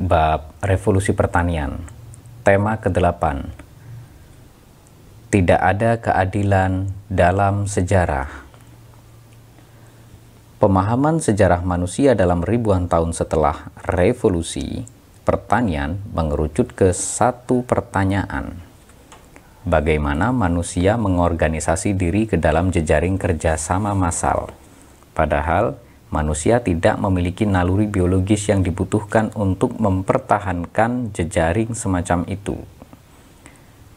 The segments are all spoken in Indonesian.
bab revolusi pertanian. Tema ke-8. Tidak ada keadilan dalam sejarah. Pemahaman sejarah manusia dalam ribuan tahun setelah revolusi pertanian mengerucut ke satu pertanyaan. Bagaimana manusia mengorganisasi diri ke dalam jejaring kerjasama massal? Padahal Manusia tidak memiliki naluri biologis yang dibutuhkan untuk mempertahankan jejaring semacam itu.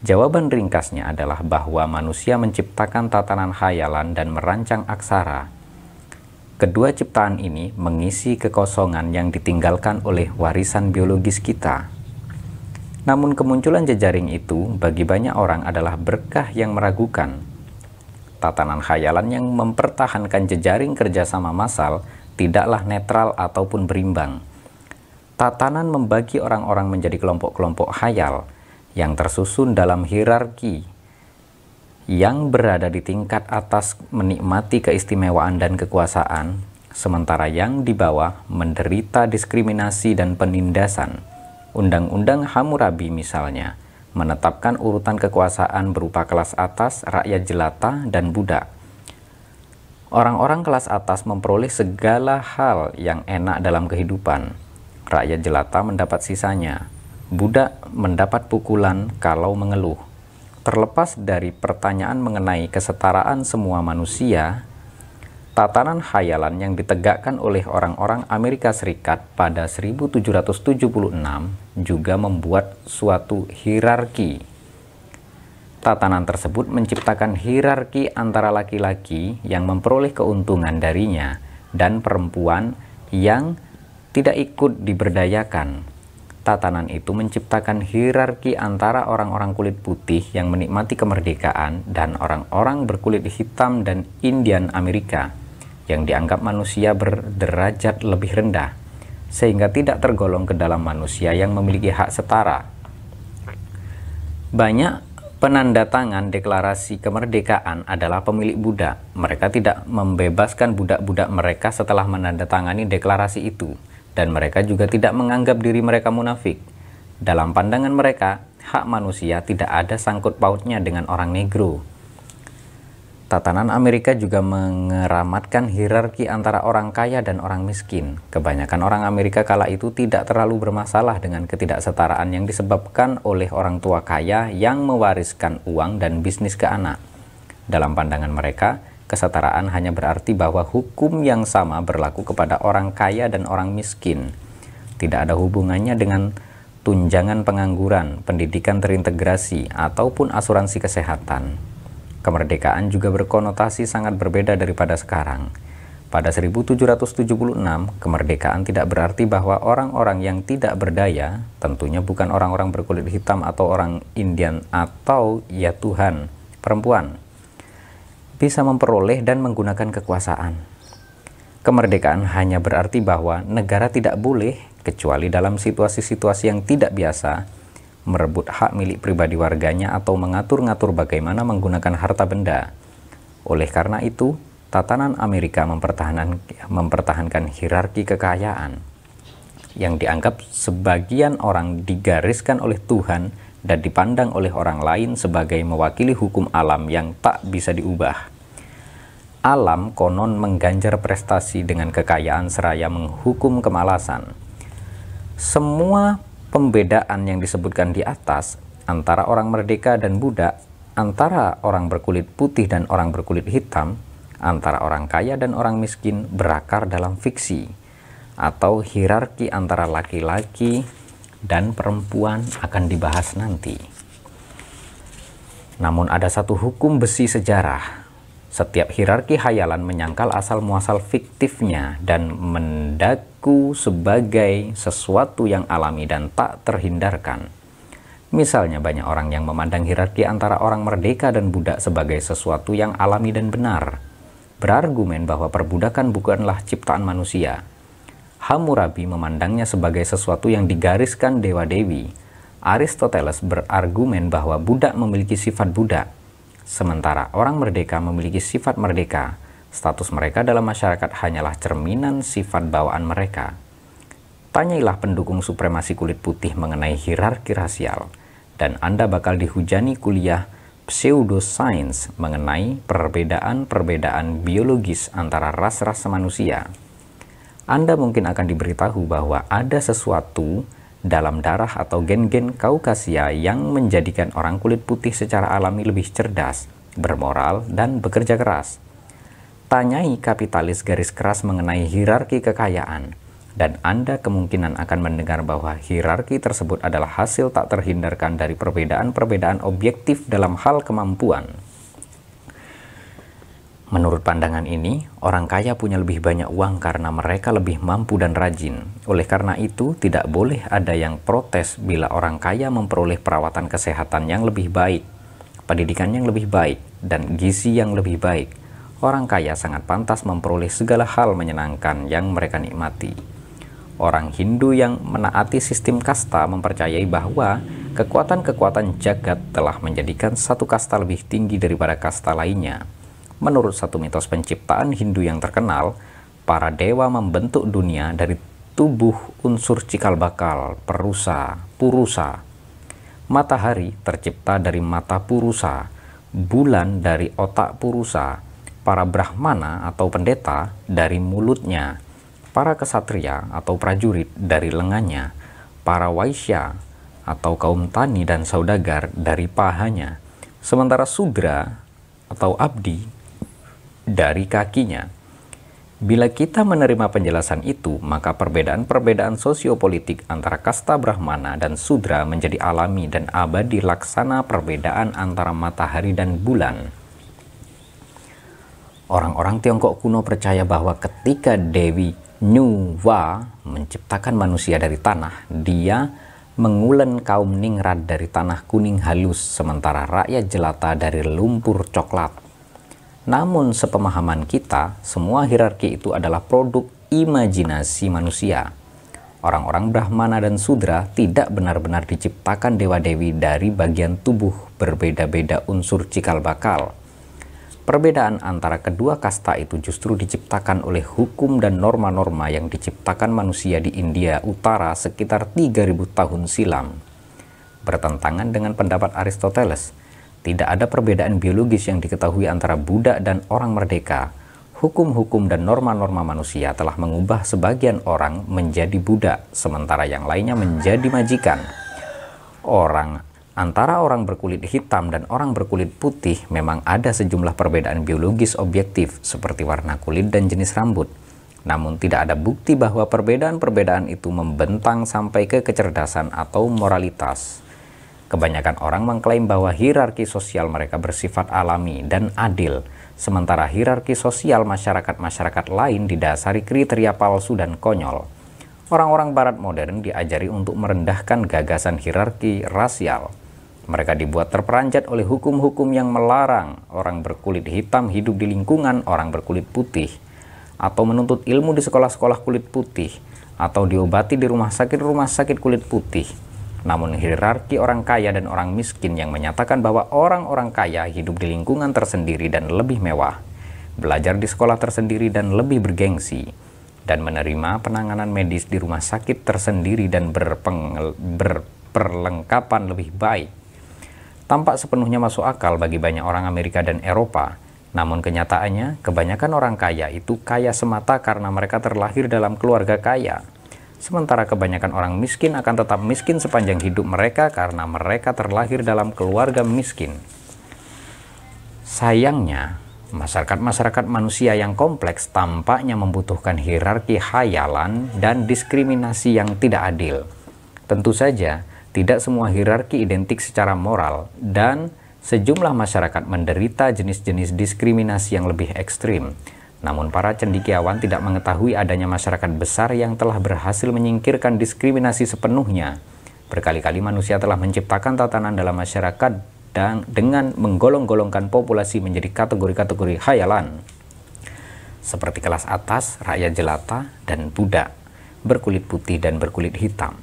Jawaban ringkasnya adalah bahwa manusia menciptakan tatanan khayalan dan merancang aksara. Kedua ciptaan ini mengisi kekosongan yang ditinggalkan oleh warisan biologis kita. Namun kemunculan jejaring itu bagi banyak orang adalah berkah yang meragukan tatanan khayalan yang mempertahankan jejaring kerjasama massal tidaklah netral ataupun berimbang. Tatanan membagi orang-orang menjadi kelompok-kelompok khayal yang tersusun dalam hierarki yang berada di tingkat atas menikmati keistimewaan dan kekuasaan, sementara yang di bawah menderita diskriminasi dan penindasan. Undang-undang Hammurabi misalnya – menetapkan urutan kekuasaan berupa kelas atas, rakyat jelata, dan budak. Orang-orang kelas atas memperoleh segala hal yang enak dalam kehidupan. Rakyat jelata mendapat sisanya. Budak mendapat pukulan kalau mengeluh. Terlepas dari pertanyaan mengenai kesetaraan semua manusia, tatanan khayalan yang ditegakkan oleh orang-orang Amerika Serikat pada 1776 juga membuat suatu hierarki. Tatanan tersebut menciptakan hierarki antara laki-laki yang memperoleh keuntungan darinya dan perempuan yang tidak ikut diberdayakan. Tatanan itu menciptakan hierarki antara orang-orang kulit putih yang menikmati kemerdekaan dan orang-orang berkulit hitam dan Indian Amerika yang dianggap manusia berderajat lebih rendah, sehingga tidak tergolong ke dalam manusia yang memiliki hak setara. Banyak penanda tangan deklarasi kemerdekaan adalah pemilik budak. Mereka tidak membebaskan budak-budak mereka setelah menandatangani deklarasi itu, dan mereka juga tidak menganggap diri mereka munafik. Dalam pandangan mereka, hak manusia tidak ada sangkut pautnya dengan orang negro Tatanan Amerika juga mengeramatkan hierarki antara orang kaya dan orang miskin. Kebanyakan orang Amerika kala itu tidak terlalu bermasalah dengan ketidaksetaraan yang disebabkan oleh orang tua kaya yang mewariskan uang dan bisnis ke anak. Dalam pandangan mereka, kesetaraan hanya berarti bahwa hukum yang sama berlaku kepada orang kaya dan orang miskin. Tidak ada hubungannya dengan tunjangan pengangguran, pendidikan terintegrasi, ataupun asuransi kesehatan. Kemerdekaan juga berkonotasi sangat berbeda daripada sekarang. Pada 1776, kemerdekaan tidak berarti bahwa orang-orang yang tidak berdaya, tentunya bukan orang-orang berkulit hitam atau orang Indian atau ya Tuhan, perempuan, bisa memperoleh dan menggunakan kekuasaan. Kemerdekaan hanya berarti bahwa negara tidak boleh, kecuali dalam situasi-situasi yang tidak biasa, merebut hak milik pribadi warganya atau mengatur-ngatur bagaimana menggunakan harta benda. Oleh karena itu, tatanan Amerika mempertahankan, mempertahankan hierarki kekayaan yang dianggap sebagian orang digariskan oleh Tuhan dan dipandang oleh orang lain sebagai mewakili hukum alam yang tak bisa diubah. Alam konon mengganjar prestasi dengan kekayaan seraya menghukum kemalasan. Semua Pembedaan yang disebutkan di atas antara orang merdeka dan budak, antara orang berkulit putih dan orang berkulit hitam, antara orang kaya dan orang miskin berakar dalam fiksi atau hierarki antara laki-laki dan perempuan akan dibahas nanti. Namun ada satu hukum besi sejarah setiap hierarki hayalan menyangkal asal-muasal fiktifnya dan mendaku sebagai sesuatu yang alami dan tak terhindarkan. Misalnya banyak orang yang memandang hierarki antara orang merdeka dan budak sebagai sesuatu yang alami dan benar. Berargumen bahwa perbudakan bukanlah ciptaan manusia. Hammurabi memandangnya sebagai sesuatu yang digariskan dewa-dewi. Aristoteles berargumen bahwa budak memiliki sifat budak Sementara orang merdeka memiliki sifat merdeka, status mereka dalam masyarakat hanyalah cerminan sifat bawaan mereka. Tanyailah pendukung supremasi kulit putih mengenai hierarki rasial, dan Anda bakal dihujani kuliah pseudoscience mengenai perbedaan-perbedaan biologis antara ras-ras manusia. Anda mungkin akan diberitahu bahwa ada sesuatu dalam darah atau gen-gen Kaukasia yang menjadikan orang kulit putih secara alami lebih cerdas, bermoral, dan bekerja keras. Tanyai kapitalis garis keras mengenai hierarki kekayaan, dan Anda kemungkinan akan mendengar bahwa hierarki tersebut adalah hasil tak terhindarkan dari perbedaan-perbedaan objektif dalam hal kemampuan. Menurut pandangan ini, orang kaya punya lebih banyak uang karena mereka lebih mampu dan rajin. Oleh karena itu, tidak boleh ada yang protes bila orang kaya memperoleh perawatan kesehatan yang lebih baik, pendidikan yang lebih baik, dan gizi yang lebih baik. Orang kaya sangat pantas memperoleh segala hal menyenangkan yang mereka nikmati. Orang Hindu yang menaati sistem kasta mempercayai bahwa kekuatan-kekuatan jagat telah menjadikan satu kasta lebih tinggi daripada kasta lainnya Menurut satu mitos penciptaan Hindu yang terkenal, para dewa membentuk dunia dari tubuh unsur cikal bakal, perusa, purusa. Matahari tercipta dari mata purusa, bulan dari otak purusa, para brahmana atau pendeta dari mulutnya, para kesatria atau prajurit dari lengannya, para waisya atau kaum tani dan saudagar dari pahanya, sementara sudra atau abdi dari kakinya. Bila kita menerima penjelasan itu, maka perbedaan-perbedaan sosiopolitik antara kasta Brahmana dan Sudra menjadi alami dan abadi laksana perbedaan antara matahari dan bulan. Orang-orang Tiongkok kuno percaya bahwa ketika Dewi Nyuwa menciptakan manusia dari tanah, dia mengulen kaum ningrat dari tanah kuning halus, sementara rakyat jelata dari lumpur coklat. Namun sepemahaman kita, semua hierarki itu adalah produk imajinasi manusia. Orang-orang Brahmana dan Sudra tidak benar-benar diciptakan dewa-dewi dari bagian tubuh berbeda-beda unsur cikal bakal. Perbedaan antara kedua kasta itu justru diciptakan oleh hukum dan norma-norma yang diciptakan manusia di India Utara sekitar 3000 tahun silam. Bertentangan dengan pendapat Aristoteles, tidak ada perbedaan biologis yang diketahui antara budak dan orang merdeka. Hukum-hukum dan norma-norma manusia telah mengubah sebagian orang menjadi budak, sementara yang lainnya menjadi majikan. Orang antara orang berkulit hitam dan orang berkulit putih memang ada sejumlah perbedaan biologis objektif seperti warna kulit dan jenis rambut. Namun tidak ada bukti bahwa perbedaan-perbedaan itu membentang sampai ke kecerdasan atau moralitas. Kebanyakan orang mengklaim bahwa hierarki sosial mereka bersifat alami dan adil, sementara hierarki sosial masyarakat-masyarakat lain didasari kriteria palsu dan konyol. Orang-orang barat modern diajari untuk merendahkan gagasan hierarki rasial. Mereka dibuat terperanjat oleh hukum-hukum yang melarang orang berkulit hitam hidup di lingkungan orang berkulit putih atau menuntut ilmu di sekolah-sekolah kulit putih, atau diobati di rumah sakit-rumah sakit kulit putih. Namun hierarki orang kaya dan orang miskin yang menyatakan bahwa orang-orang kaya hidup di lingkungan tersendiri dan lebih mewah, belajar di sekolah tersendiri dan lebih bergengsi, dan menerima penanganan medis di rumah sakit tersendiri dan berperlengkapan lebih baik. Tampak sepenuhnya masuk akal bagi banyak orang Amerika dan Eropa, namun kenyataannya kebanyakan orang kaya itu kaya semata karena mereka terlahir dalam keluarga kaya. Sementara kebanyakan orang miskin akan tetap miskin sepanjang hidup mereka karena mereka terlahir dalam keluarga miskin. Sayangnya, Masyarakat-masyarakat manusia yang kompleks tampaknya membutuhkan hierarki khayalan dan diskriminasi yang tidak adil. Tentu saja, tidak semua hierarki identik secara moral, dan sejumlah masyarakat menderita jenis-jenis diskriminasi yang lebih ekstrim, namun para cendikiawan tidak mengetahui adanya masyarakat besar yang telah berhasil menyingkirkan diskriminasi sepenuhnya. Berkali-kali manusia telah menciptakan tatanan dalam masyarakat dan dengan menggolong-golongkan populasi menjadi kategori-kategori khayalan. Seperti kelas atas, rakyat jelata, dan budak, berkulit putih dan berkulit hitam,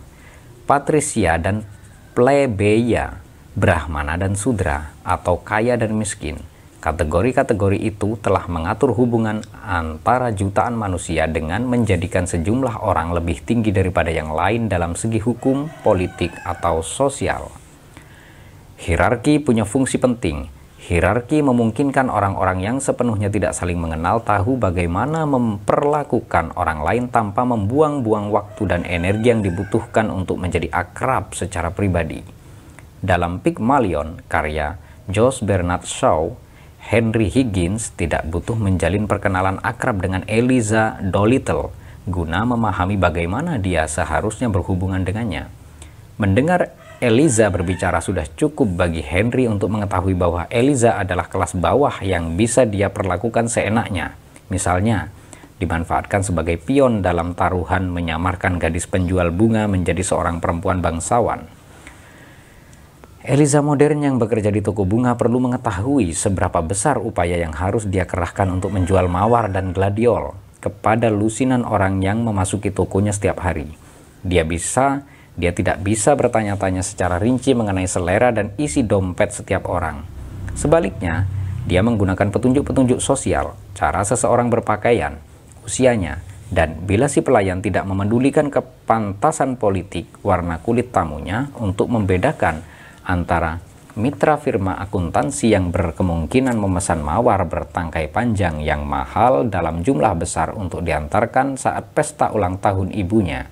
patricia dan plebeia, brahmana dan sudra, atau kaya dan miskin, Kategori-kategori itu telah mengatur hubungan antara jutaan manusia dengan menjadikan sejumlah orang lebih tinggi daripada yang lain dalam segi hukum, politik, atau sosial. Hierarki punya fungsi penting. Hierarki memungkinkan orang-orang yang sepenuhnya tidak saling mengenal tahu bagaimana memperlakukan orang lain tanpa membuang-buang waktu dan energi yang dibutuhkan untuk menjadi akrab secara pribadi. Dalam Pygmalion, karya George Bernard Shaw, Henry Higgins tidak butuh menjalin perkenalan akrab dengan Eliza Dolittle guna memahami bagaimana dia seharusnya berhubungan dengannya. Mendengar Eliza berbicara sudah cukup bagi Henry untuk mengetahui bahwa Eliza adalah kelas bawah yang bisa dia perlakukan seenaknya. Misalnya, dimanfaatkan sebagai pion dalam taruhan menyamarkan gadis penjual bunga menjadi seorang perempuan bangsawan. Eliza modern yang bekerja di toko bunga perlu mengetahui seberapa besar upaya yang harus dia kerahkan untuk menjual mawar dan gladiol kepada lusinan orang yang memasuki tokonya setiap hari. Dia bisa, dia tidak bisa bertanya-tanya secara rinci mengenai selera dan isi dompet setiap orang. Sebaliknya, dia menggunakan petunjuk-petunjuk sosial, cara seseorang berpakaian, usianya, dan bila si pelayan tidak memedulikan kepantasan politik warna kulit tamunya untuk membedakan antara mitra firma akuntansi yang berkemungkinan memesan mawar bertangkai panjang yang mahal dalam jumlah besar untuk diantarkan saat pesta ulang tahun ibunya,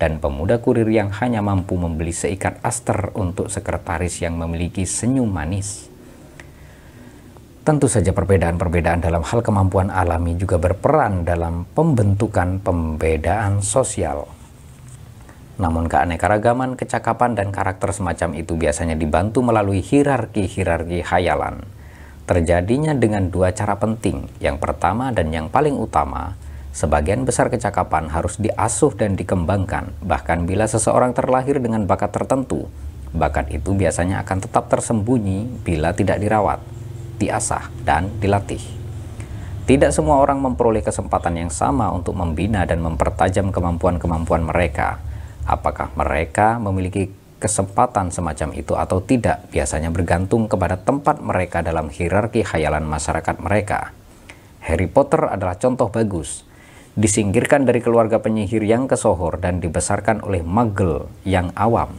dan pemuda kurir yang hanya mampu membeli seikat aster untuk sekretaris yang memiliki senyum manis. Tentu saja perbedaan-perbedaan dalam hal kemampuan alami juga berperan dalam pembentukan pembedaan sosial. Namun keanekaragaman, kecakapan, dan karakter semacam itu biasanya dibantu melalui hirarki-hirarki khayalan. Terjadinya dengan dua cara penting, yang pertama dan yang paling utama, sebagian besar kecakapan harus diasuh dan dikembangkan, bahkan bila seseorang terlahir dengan bakat tertentu. Bakat itu biasanya akan tetap tersembunyi bila tidak dirawat, diasah, dan dilatih. Tidak semua orang memperoleh kesempatan yang sama untuk membina dan mempertajam kemampuan-kemampuan mereka Apakah mereka memiliki kesempatan semacam itu atau tidak biasanya bergantung kepada tempat mereka dalam hierarki khayalan masyarakat mereka. Harry Potter adalah contoh bagus. Disingkirkan dari keluarga penyihir yang kesohor dan dibesarkan oleh muggle yang awam.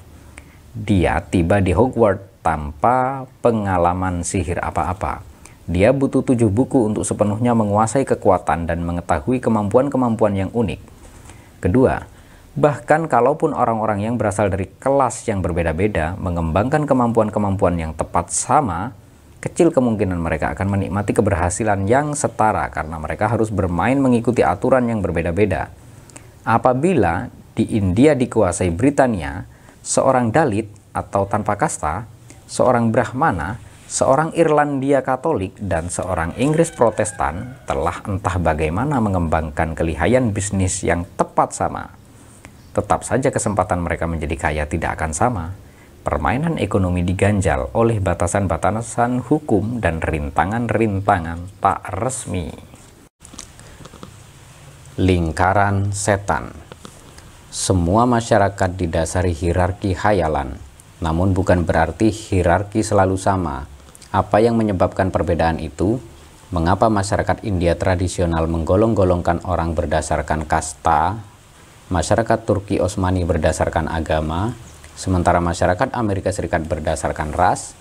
Dia tiba di Hogwarts tanpa pengalaman sihir apa-apa. Dia butuh tujuh buku untuk sepenuhnya menguasai kekuatan dan mengetahui kemampuan-kemampuan yang unik. Kedua, Bahkan kalaupun orang-orang yang berasal dari kelas yang berbeda-beda mengembangkan kemampuan-kemampuan yang tepat sama, kecil kemungkinan mereka akan menikmati keberhasilan yang setara karena mereka harus bermain mengikuti aturan yang berbeda-beda. Apabila di India dikuasai Britania, seorang Dalit atau tanpa kasta, seorang Brahmana, seorang Irlandia Katolik, dan seorang Inggris Protestan telah entah bagaimana mengembangkan kelihayan bisnis yang tepat sama tetap saja kesempatan mereka menjadi kaya tidak akan sama. Permainan ekonomi diganjal oleh batasan-batasan hukum dan rintangan-rintangan tak resmi. Lingkaran setan Semua masyarakat didasari hierarki hayalan, namun bukan berarti hierarki selalu sama. Apa yang menyebabkan perbedaan itu mengapa masyarakat India tradisional menggolong-golongkan orang berdasarkan kasta, masyarakat Turki Osmani berdasarkan agama, sementara masyarakat Amerika Serikat berdasarkan ras,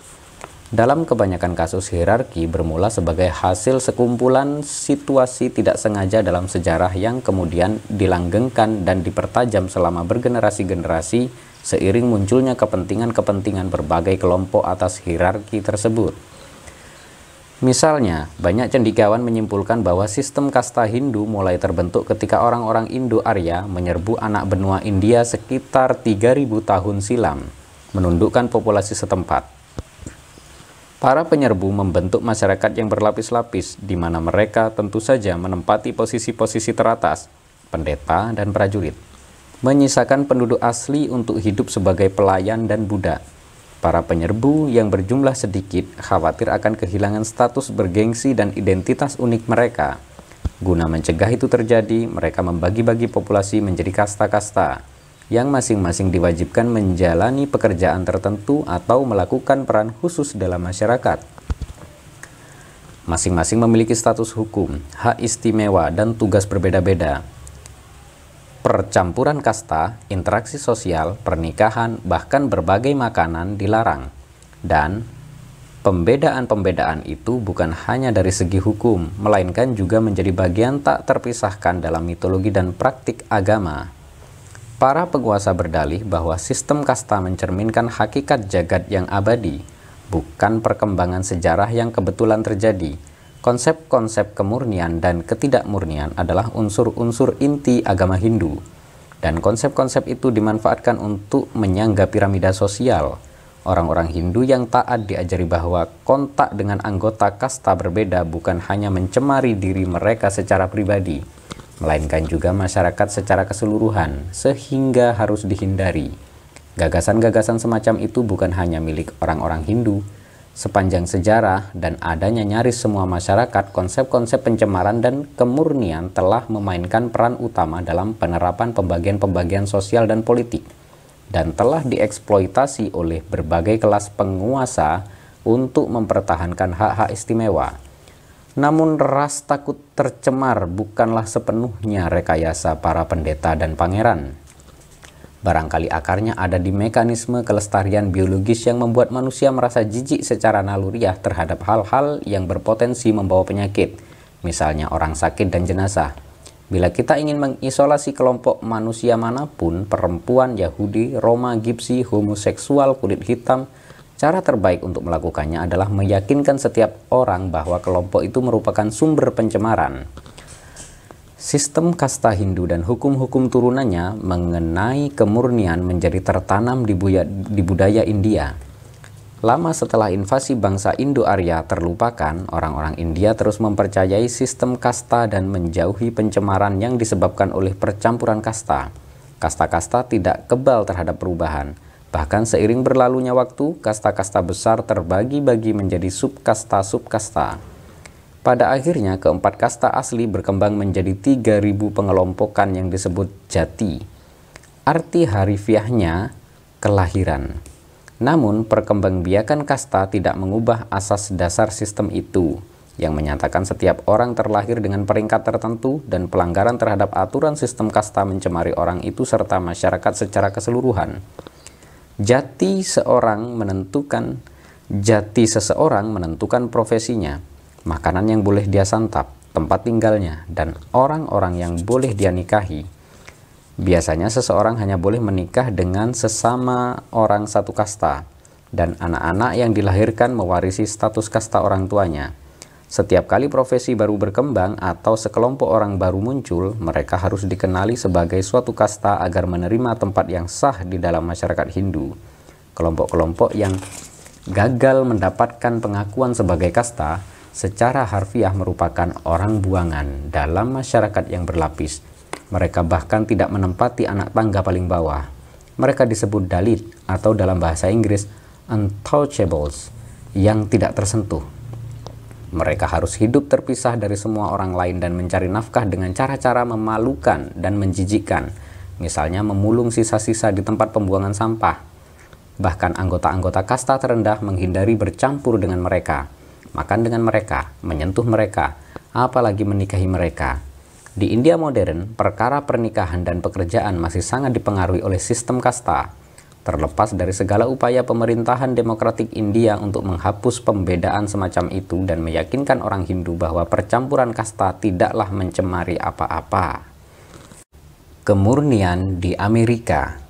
dalam kebanyakan kasus hierarki bermula sebagai hasil sekumpulan situasi tidak sengaja dalam sejarah yang kemudian dilanggengkan dan dipertajam selama bergenerasi-generasi seiring munculnya kepentingan-kepentingan berbagai kelompok atas hierarki tersebut. Misalnya, banyak cendikawan menyimpulkan bahwa sistem kasta Hindu mulai terbentuk ketika orang-orang Indo-Arya menyerbu anak benua India sekitar 3000 tahun silam, menundukkan populasi setempat. Para penyerbu membentuk masyarakat yang berlapis-lapis, di mana mereka tentu saja menempati posisi-posisi teratas, pendeta dan prajurit, menyisakan penduduk asli untuk hidup sebagai pelayan dan budak. Para penyerbu yang berjumlah sedikit khawatir akan kehilangan status bergengsi dan identitas unik mereka. Guna mencegah itu terjadi, mereka membagi-bagi populasi menjadi kasta-kasta yang masing-masing diwajibkan menjalani pekerjaan tertentu atau melakukan peran khusus dalam masyarakat. Masing-masing memiliki status hukum, hak istimewa, dan tugas berbeda-beda. Percampuran kasta, interaksi sosial, pernikahan, bahkan berbagai makanan dilarang. Dan pembedaan-pembedaan itu bukan hanya dari segi hukum, melainkan juga menjadi bagian tak terpisahkan dalam mitologi dan praktik agama. Para penguasa berdalih bahwa sistem kasta mencerminkan hakikat jagad yang abadi, bukan perkembangan sejarah yang kebetulan terjadi Konsep-konsep kemurnian dan ketidakmurnian adalah unsur-unsur inti agama Hindu, dan konsep-konsep itu dimanfaatkan untuk menyangga piramida sosial. Orang-orang Hindu yang taat diajari bahwa kontak dengan anggota kasta berbeda bukan hanya mencemari diri mereka secara pribadi, melainkan juga masyarakat secara keseluruhan, sehingga harus dihindari. Gagasan-gagasan semacam itu bukan hanya milik orang-orang Hindu, Sepanjang sejarah dan adanya nyaris semua masyarakat, konsep-konsep pencemaran dan kemurnian telah memainkan peran utama dalam penerapan pembagian-pembagian sosial dan politik, dan telah dieksploitasi oleh berbagai kelas penguasa untuk mempertahankan hak-hak istimewa. Namun ras takut tercemar bukanlah sepenuhnya rekayasa para pendeta dan pangeran Barangkali akarnya ada di mekanisme kelestarian biologis yang membuat manusia merasa jijik secara naluriah terhadap hal-hal yang berpotensi membawa penyakit, misalnya orang sakit dan jenazah. Bila kita ingin mengisolasi kelompok manusia manapun, perempuan, Yahudi, Roma, Gipsi, homoseksual, kulit hitam, cara terbaik untuk melakukannya adalah meyakinkan setiap orang bahwa kelompok itu merupakan sumber pencemaran. Sistem kasta Hindu dan hukum-hukum turunannya mengenai kemurnian menjadi tertanam di, buya, di budaya India. Lama setelah invasi bangsa Indo-Arya terlupakan, orang-orang India terus mempercayai sistem kasta dan menjauhi pencemaran yang disebabkan oleh percampuran kasta. Kasta-kasta tidak kebal terhadap perubahan. Bahkan seiring berlalunya waktu, kasta-kasta besar terbagi-bagi menjadi subkasta-subkasta. Pada akhirnya, keempat kasta asli berkembang menjadi 3.000 pengelompokan yang disebut jati. Arti harifiahnya kelahiran. Namun, perkembangbiakan kasta tidak mengubah asas dasar sistem itu, yang menyatakan setiap orang terlahir dengan peringkat tertentu dan pelanggaran terhadap aturan sistem kasta mencemari orang itu serta masyarakat secara keseluruhan. Jati seorang menentukan jati seseorang menentukan profesinya, makanan yang boleh dia santap, tempat tinggalnya, dan orang-orang yang boleh dia nikahi. Biasanya seseorang hanya boleh menikah dengan sesama orang satu kasta, dan anak-anak yang dilahirkan mewarisi status kasta orang tuanya. Setiap kali profesi baru berkembang atau sekelompok orang baru muncul, mereka harus dikenali sebagai suatu kasta agar menerima tempat yang sah di dalam masyarakat Hindu. Kelompok-kelompok yang gagal mendapatkan pengakuan sebagai kasta secara harfiah merupakan orang buangan dalam masyarakat yang berlapis. Mereka bahkan tidak menempati anak tangga paling bawah. Mereka disebut dalit atau dalam bahasa Inggris untouchables yang tidak tersentuh. Mereka harus hidup terpisah dari semua orang lain dan mencari nafkah dengan cara-cara memalukan dan menjijikan, Misalnya memulung sisa-sisa di tempat pembuangan sampah. Bahkan anggota-anggota kasta terendah menghindari bercampur dengan mereka makan dengan mereka, menyentuh mereka, apalagi menikahi mereka. Di India modern, perkara pernikahan dan pekerjaan masih sangat dipengaruhi oleh sistem kasta. Terlepas dari segala upaya pemerintahan demokratik India untuk menghapus pembedaan semacam itu dan meyakinkan orang Hindu bahwa percampuran kasta tidaklah mencemari apa-apa. Kemurnian di Amerika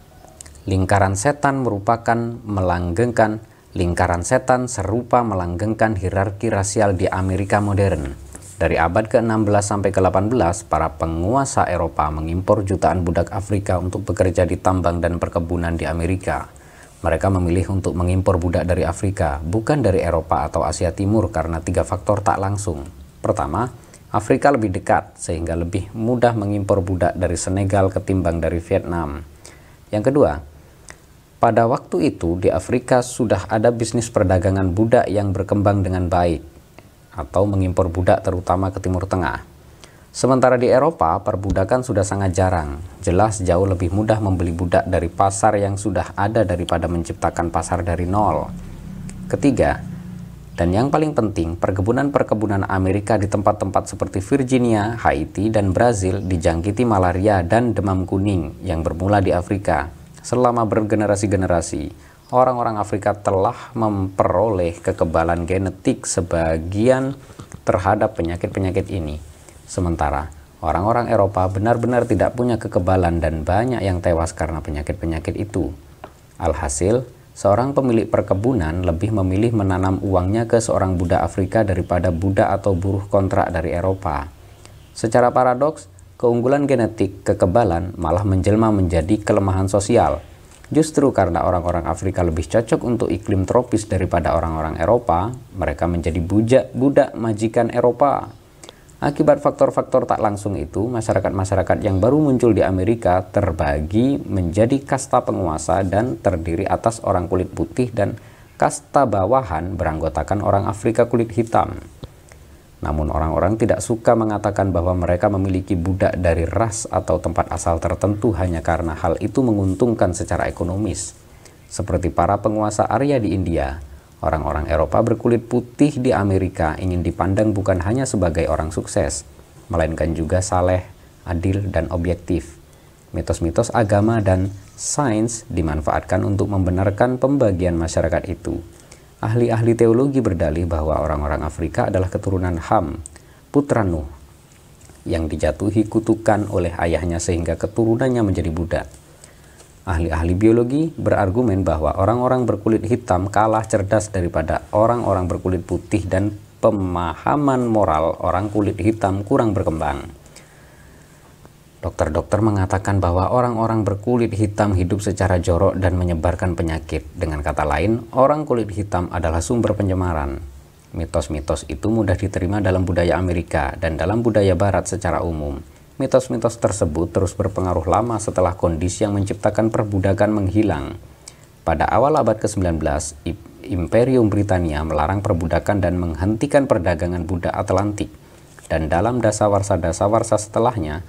Lingkaran setan merupakan melanggengkan lingkaran setan serupa melanggengkan hierarki rasial di Amerika modern. Dari abad ke-16 sampai ke-18, para penguasa Eropa mengimpor jutaan budak Afrika untuk bekerja di tambang dan perkebunan di Amerika. Mereka memilih untuk mengimpor budak dari Afrika, bukan dari Eropa atau Asia Timur karena tiga faktor tak langsung. Pertama, Afrika lebih dekat sehingga lebih mudah mengimpor budak dari Senegal ketimbang dari Vietnam. Yang kedua, pada waktu itu di Afrika sudah ada bisnis perdagangan budak yang berkembang dengan baik atau mengimpor budak terutama ke Timur Tengah. Sementara di Eropa, perbudakan sudah sangat jarang. Jelas jauh lebih mudah membeli budak dari pasar yang sudah ada daripada menciptakan pasar dari nol. Ketiga, dan yang paling penting, perkebunan-perkebunan Amerika di tempat-tempat seperti Virginia, Haiti, dan Brazil dijangkiti malaria dan demam kuning yang bermula di Afrika selama bergenerasi-generasi, orang-orang Afrika telah memperoleh kekebalan genetik sebagian terhadap penyakit-penyakit ini. Sementara orang-orang Eropa benar-benar tidak punya kekebalan dan banyak yang tewas karena penyakit-penyakit itu. Alhasil, seorang pemilik perkebunan lebih memilih menanam uangnya ke seorang budak Afrika daripada budak atau buruh kontrak dari Eropa. Secara paradoks, keunggulan genetik kekebalan malah menjelma menjadi kelemahan sosial. Justru karena orang-orang Afrika lebih cocok untuk iklim tropis daripada orang-orang Eropa, mereka menjadi bujak budak majikan Eropa. Akibat faktor-faktor tak langsung itu, masyarakat-masyarakat yang baru muncul di Amerika terbagi menjadi kasta penguasa dan terdiri atas orang kulit putih dan kasta bawahan beranggotakan orang Afrika kulit hitam. Namun orang-orang tidak suka mengatakan bahwa mereka memiliki budak dari ras atau tempat asal tertentu hanya karena hal itu menguntungkan secara ekonomis. Seperti para penguasa Arya di India, orang-orang Eropa berkulit putih di Amerika ingin dipandang bukan hanya sebagai orang sukses, melainkan juga saleh, adil, dan objektif. Mitos-mitos agama dan sains dimanfaatkan untuk membenarkan pembagian masyarakat itu. Ahli-ahli teologi berdalih bahwa orang-orang Afrika adalah keturunan Ham, putra Nuh, yang dijatuhi kutukan oleh ayahnya sehingga keturunannya menjadi budak. Ahli-ahli biologi berargumen bahwa orang-orang berkulit hitam kalah cerdas daripada orang-orang berkulit putih dan pemahaman moral orang kulit hitam kurang berkembang. Dokter-dokter mengatakan bahwa orang-orang berkulit hitam hidup secara jorok dan menyebarkan penyakit. Dengan kata lain, orang kulit hitam adalah sumber pencemaran. Mitos-mitos itu mudah diterima dalam budaya Amerika dan dalam budaya Barat secara umum. Mitos-mitos tersebut terus berpengaruh lama setelah kondisi yang menciptakan perbudakan menghilang. Pada awal abad ke-19, Imperium Britania melarang perbudakan dan menghentikan perdagangan budak Atlantik. Dan dalam dasawarsa-dasawarsa setelahnya,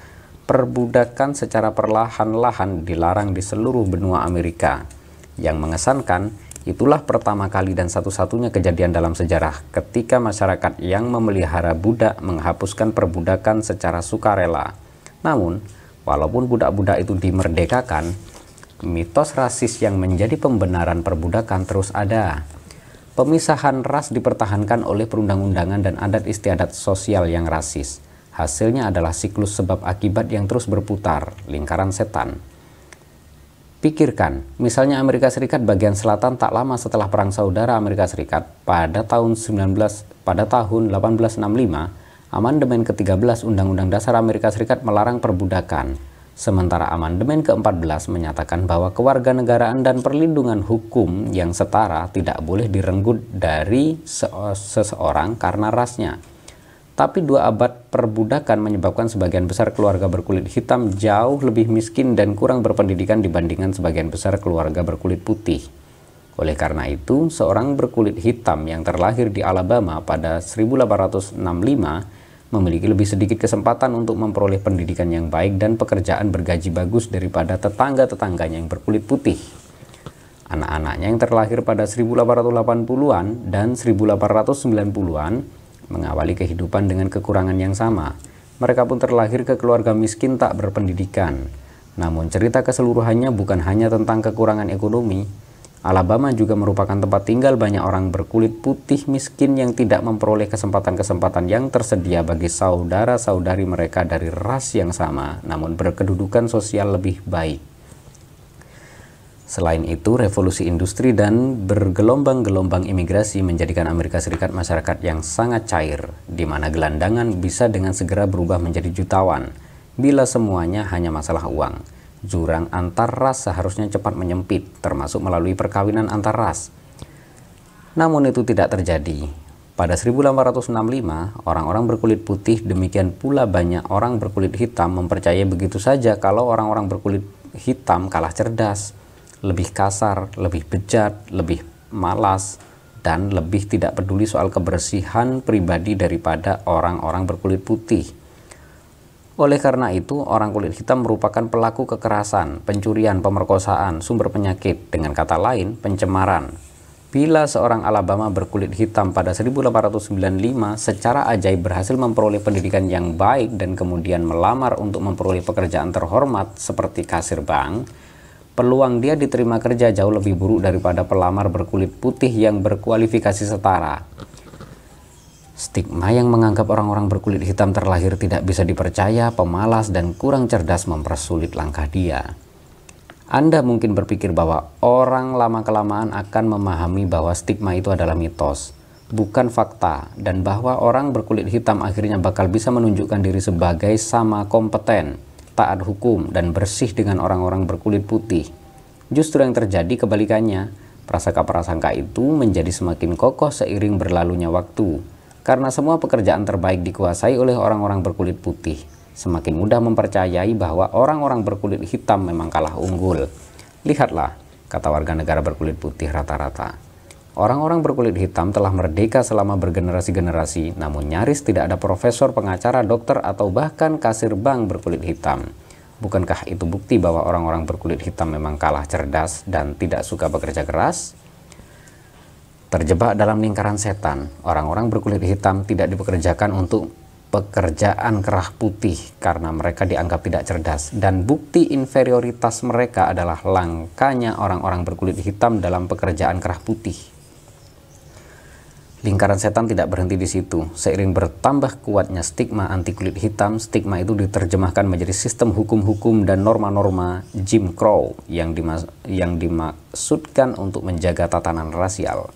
perbudakan secara perlahan-lahan dilarang di seluruh benua Amerika. Yang mengesankan, itulah pertama kali dan satu-satunya kejadian dalam sejarah ketika masyarakat yang memelihara budak menghapuskan perbudakan secara sukarela. Namun, walaupun budak-budak itu dimerdekakan, mitos rasis yang menjadi pembenaran perbudakan terus ada. Pemisahan ras dipertahankan oleh perundang-undangan dan adat istiadat sosial yang rasis Hasilnya adalah siklus sebab akibat yang terus berputar, lingkaran setan. Pikirkan, misalnya Amerika Serikat bagian selatan tak lama setelah Perang Saudara Amerika Serikat pada tahun 19 pada tahun 1865, amandemen ke-13 Undang-Undang Dasar Amerika Serikat melarang perbudakan. Sementara amandemen ke-14 menyatakan bahwa kewarganegaraan dan perlindungan hukum yang setara tidak boleh direnggut dari se seseorang karena rasnya. Tapi dua abad perbudakan menyebabkan sebagian besar keluarga berkulit hitam jauh lebih miskin dan kurang berpendidikan dibandingkan sebagian besar keluarga berkulit putih. Oleh karena itu, seorang berkulit hitam yang terlahir di Alabama pada 1865 memiliki lebih sedikit kesempatan untuk memperoleh pendidikan yang baik dan pekerjaan bergaji bagus daripada tetangga-tetangganya yang berkulit putih. Anak-anaknya yang terlahir pada 1880-an dan 1890-an mengawali kehidupan dengan kekurangan yang sama. Mereka pun terlahir ke keluarga miskin tak berpendidikan. Namun cerita keseluruhannya bukan hanya tentang kekurangan ekonomi. Alabama juga merupakan tempat tinggal banyak orang berkulit putih miskin yang tidak memperoleh kesempatan-kesempatan yang tersedia bagi saudara-saudari mereka dari ras yang sama, namun berkedudukan sosial lebih baik. Selain itu, revolusi industri dan bergelombang-gelombang imigrasi menjadikan Amerika Serikat masyarakat yang sangat cair, di mana gelandangan bisa dengan segera berubah menjadi jutawan bila semuanya hanya masalah uang. Jurang antar ras seharusnya cepat menyempit, termasuk melalui perkawinan antar ras. Namun itu tidak terjadi. Pada 1865, orang-orang berkulit putih demikian pula banyak orang berkulit hitam mempercayai begitu saja kalau orang-orang berkulit hitam kalah cerdas lebih kasar, lebih bejat, lebih malas, dan lebih tidak peduli soal kebersihan pribadi daripada orang-orang berkulit putih. Oleh karena itu, orang kulit hitam merupakan pelaku kekerasan, pencurian, pemerkosaan, sumber penyakit, dengan kata lain, pencemaran. Bila seorang Alabama berkulit hitam pada 1895 secara ajaib berhasil memperoleh pendidikan yang baik dan kemudian melamar untuk memperoleh pekerjaan terhormat seperti kasir bank, peluang dia diterima kerja jauh lebih buruk daripada pelamar berkulit putih yang berkualifikasi setara. Stigma yang menganggap orang-orang berkulit hitam terlahir tidak bisa dipercaya, pemalas, dan kurang cerdas mempersulit langkah dia. Anda mungkin berpikir bahwa orang lama-kelamaan akan memahami bahwa stigma itu adalah mitos, bukan fakta, dan bahwa orang berkulit hitam akhirnya bakal bisa menunjukkan diri sebagai sama kompeten taat hukum dan bersih dengan orang-orang berkulit putih. Justru yang terjadi kebalikannya, prasangka-prasangka itu menjadi semakin kokoh seiring berlalunya waktu, karena semua pekerjaan terbaik dikuasai oleh orang-orang berkulit putih. Semakin mudah mempercayai bahwa orang-orang berkulit hitam memang kalah unggul. Lihatlah, kata warga negara berkulit putih rata-rata. Orang-orang berkulit hitam telah merdeka selama bergenerasi-generasi, namun nyaris tidak ada profesor, pengacara, dokter, atau bahkan kasir bank berkulit hitam. Bukankah itu bukti bahwa orang-orang berkulit hitam memang kalah cerdas dan tidak suka bekerja keras? Terjebak dalam lingkaran setan, orang-orang berkulit hitam tidak dipekerjakan untuk pekerjaan kerah putih karena mereka dianggap tidak cerdas dan bukti inferioritas mereka adalah langkanya orang-orang berkulit hitam dalam pekerjaan kerah putih. Lingkaran setan tidak berhenti di situ. Seiring bertambah kuatnya stigma anti kulit hitam, stigma itu diterjemahkan menjadi sistem hukum-hukum dan norma-norma Jim Crow yang, dimas yang dimaksudkan untuk menjaga tatanan rasial.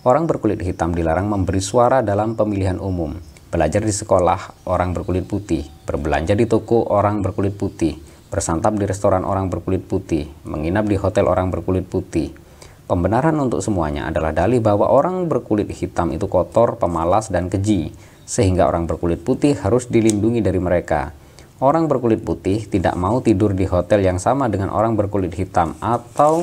Orang berkulit hitam dilarang memberi suara dalam pemilihan umum. Belajar di sekolah, orang berkulit putih. Berbelanja di toko, orang berkulit putih. Bersantap di restoran, orang berkulit putih. Menginap di hotel, orang berkulit putih Pembenaran untuk semuanya adalah dalih bahwa orang berkulit hitam itu kotor, pemalas, dan keji, sehingga orang berkulit putih harus dilindungi dari mereka. Orang berkulit putih tidak mau tidur di hotel yang sama dengan orang berkulit hitam atau